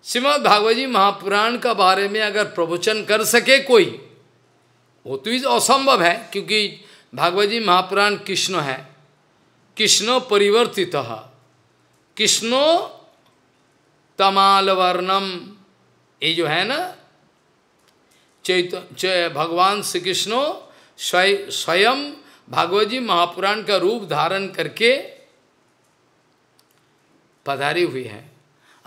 श्रीमद भागवत जी महापुराण का बारे में अगर प्रवचन कर सके कोई वो तो इस असंभव है क्योंकि भागवत जी महापुराण कृष्ण है कृष्ण परिवर्तित कृष्णो तमालवर्णम ये जो है ना चैत भगवान श्री कृष्णो स्वयं भागवत जी महापुराण का रूप धारण करके पधारी हुई है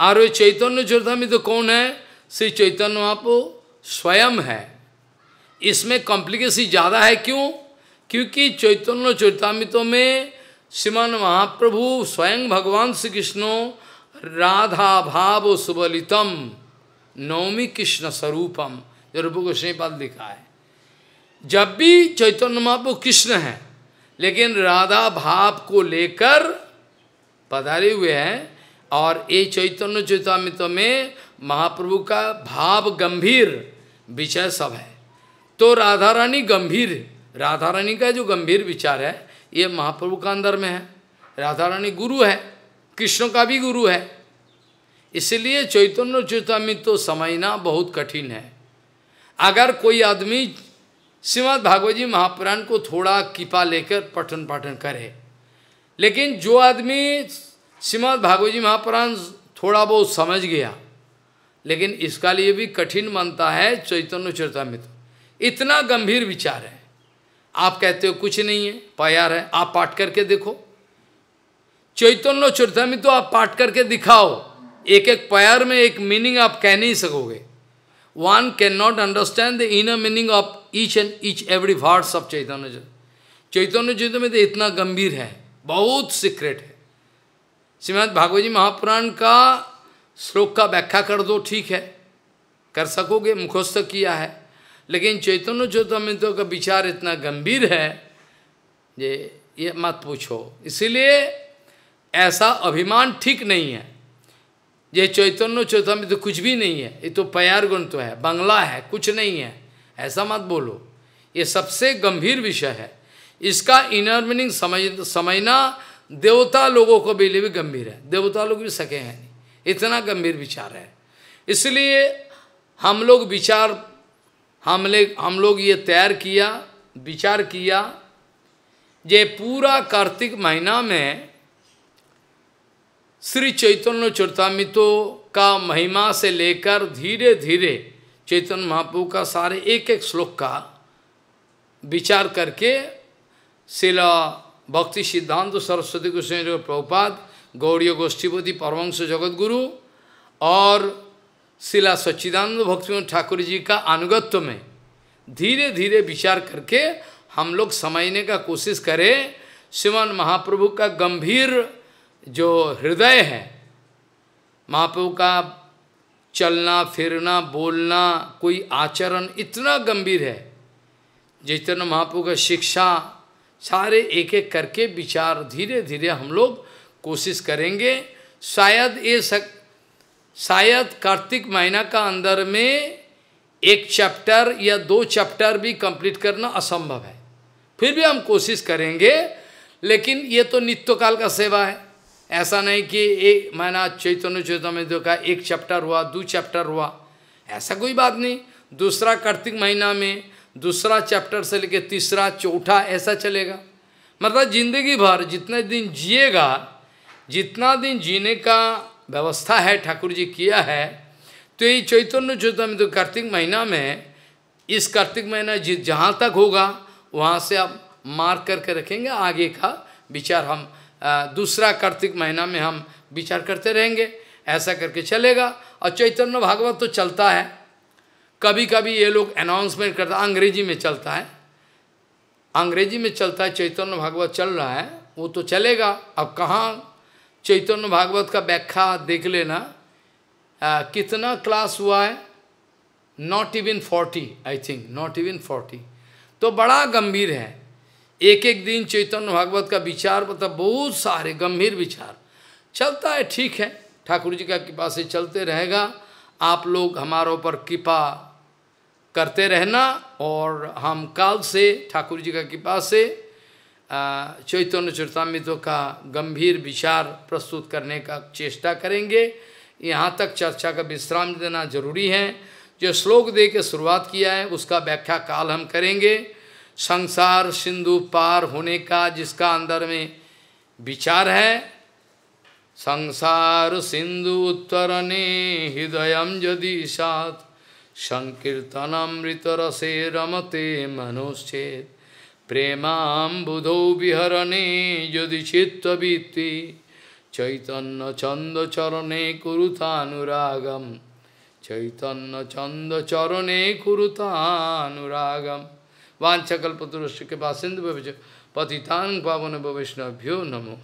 और वे चैतन्य चौथमी तो कौन है श्री चैतन्य महापो स्वयं है इसमें कॉम्प्लिकेसी ज़्यादा है क्यों क्योंकि चैतन्य चौतामितों में श्रीमान महाप्रभु स्वयं भगवान श्री कृष्णो राधा भाव सुबलितम नवमी कृष्ण स्वरूपम जो रूप गोस्वामीपाल लिखा है जब भी चैतन्य महाप्रभु कृष्ण है लेकिन राधा भाव को लेकर पधारे हुए हैं और ये चैतन्य चैतामित्व में महाप्रभु का भाव गंभीर विषय सब है तो राधा रानी गंभीर राधा रानी का जो गंभीर विचार है ये महाप्रभु का अंदर में है राधा रानी गुरु है कृष्ण का भी गुरु है इसलिए चैतन्य चैतामित्व तो समझना बहुत कठिन है अगर कोई आदमी श्रीमद भागवत जी महापुराण को थोड़ा कृपा लेकर पठन पाठन करे लेकिन जो आदमी श्रीमद भागवत जी महापुराण थोड़ा बहुत समझ गया लेकिन इसका लिए भी कठिन मानता है चैतन्य मित्र इतना गंभीर विचार है आप कहते हो कुछ नहीं है प्यार है आप पाठ करके देखो चैतन्य चौथा तो आप पाठ करके दिखाओ एक एक प्यार में एक मीनिंग आप कह नहीं सकोगे one cannot understand the inner meaning of each and each every verse of Chaitanya Chaitanya. चैतन्य चैतन्य में तो इतना गंभीर है बहुत सीक्रेट है श्रीमद भागवत जी महापुराण का श्लोक का व्याख्या कर दो ठीक है कर सकोगे मुखस्थ किया है लेकिन चैतन्य चैतन्यतो का विचार इतना गंभीर है ये ये मत पूछो इसीलिए ऐसा अभिमान ठीक नहीं है ये चैतन्य चैतन्य तो कुछ भी नहीं है ये तो प्यार गुण तो है बंगला है कुछ नहीं है ऐसा मत बोलो ये सबसे गंभीर विषय है इसका इनर मीनिंग समझ समझना देवता लोगों को भी भी गंभीर है देवता लोग भी सके हैं नहीं इतना गंभीर विचार है इसलिए हम लोग विचार हमले हम लोग ये तैयार किया विचार किया ये पूरा कार्तिक महीना में श्री चैतन्य चरतामितो का महिमा से लेकर धीरे धीरे चैतन्य महाप्रभु का सारे एक एक श्लोक का विचार करके शिला भक्ति सिद्धांत सरस्वती कृष्ण प्रभुपाद गौड़ीय गोष्ठीपति परमंश जगतगुरु और शिला सच्चिदानंद भक्ति ठाकुर जी का अनुगत्व में धीरे धीरे विचार करके हम लोग समझने का कोशिश करें श्रीमान महाप्रभु का गंभीर जो हृदय है महाप्रभु का चलना फिरना बोलना कोई आचरण इतना गंभीर है चैतन्य महाप्रभु का शिक्षा सारे एक एक करके विचार धीरे धीरे हम लोग कोशिश करेंगे शायद ये सक शायद कार्तिक महीना का अंदर में एक चैप्टर या दो चैप्टर भी कंप्लीट करना असंभव है फिर भी हम कोशिश करेंगे लेकिन ये तो नित्यकाल का सेवा है ऐसा नहीं कि एक मैंने चैतन्य चैतन्य का एक चैप्टर हुआ दो चैप्टर हुआ ऐसा कोई बात नहीं दूसरा कार्तिक महीना में दूसरा चैप्टर से लेकर तीसरा चौथा ऐसा चलेगा मतलब जिंदगी भर जितने दिन जिएगा जितना दिन जीने का व्यवस्था है ठाकुर जी किया है तो ये चैतन्य में तो कार्तिक महीना में इस कार्तिक महीना जहाँ तक होगा वहाँ से आप मार्क करके रखेंगे आगे का विचार हम दूसरा कार्तिक महीना में हम विचार करते रहेंगे ऐसा करके चलेगा और चैतन्य भागवत तो चलता है कभी कभी ये लोग अनाउंसमेंट करता अंग्रेजी में चलता है अंग्रेजी में चलता है चैतन्य भागवत चल रहा है वो तो चलेगा अब कहाँ चैतन्य भागवत का व्याख्या देख लेना आ, कितना क्लास हुआ है not even forty I think not even forty तो बड़ा गंभीर है एक एक दिन चैतन्य भागवत का विचार मतलब बहुत सारे गंभीर विचार चलता है ठीक है ठाकुर जी का कृपा से चलते रहेगा आप लोग हमारे ऊपर कृपा करते रहना और हम काल से ठाकुर जी का कृपा से चैतन्य चरतामित्व का गंभीर विचार प्रस्तुत करने का चेष्टा करेंगे यहाँ तक चर्चा का विश्राम देना जरूरी है जो श्लोक दे के शुरुआत किया है उसका व्याख्या काल हम करेंगे संसार सिंधु पार होने का जिसका अंदर में विचार है संसार सिंधु उत्तरणे हृदय यदि सात रसे रमते मनोश्चेत प्रेमाबुधौ विहरणे यदि चित्तवीति चैतन्य चंद चरणे कुरुतानुरागम चैतन्य चंद चरणे कुरुतानुरागम Vanchakalpaturashya Kepasindhu Bhavija Patitan Pavana Namo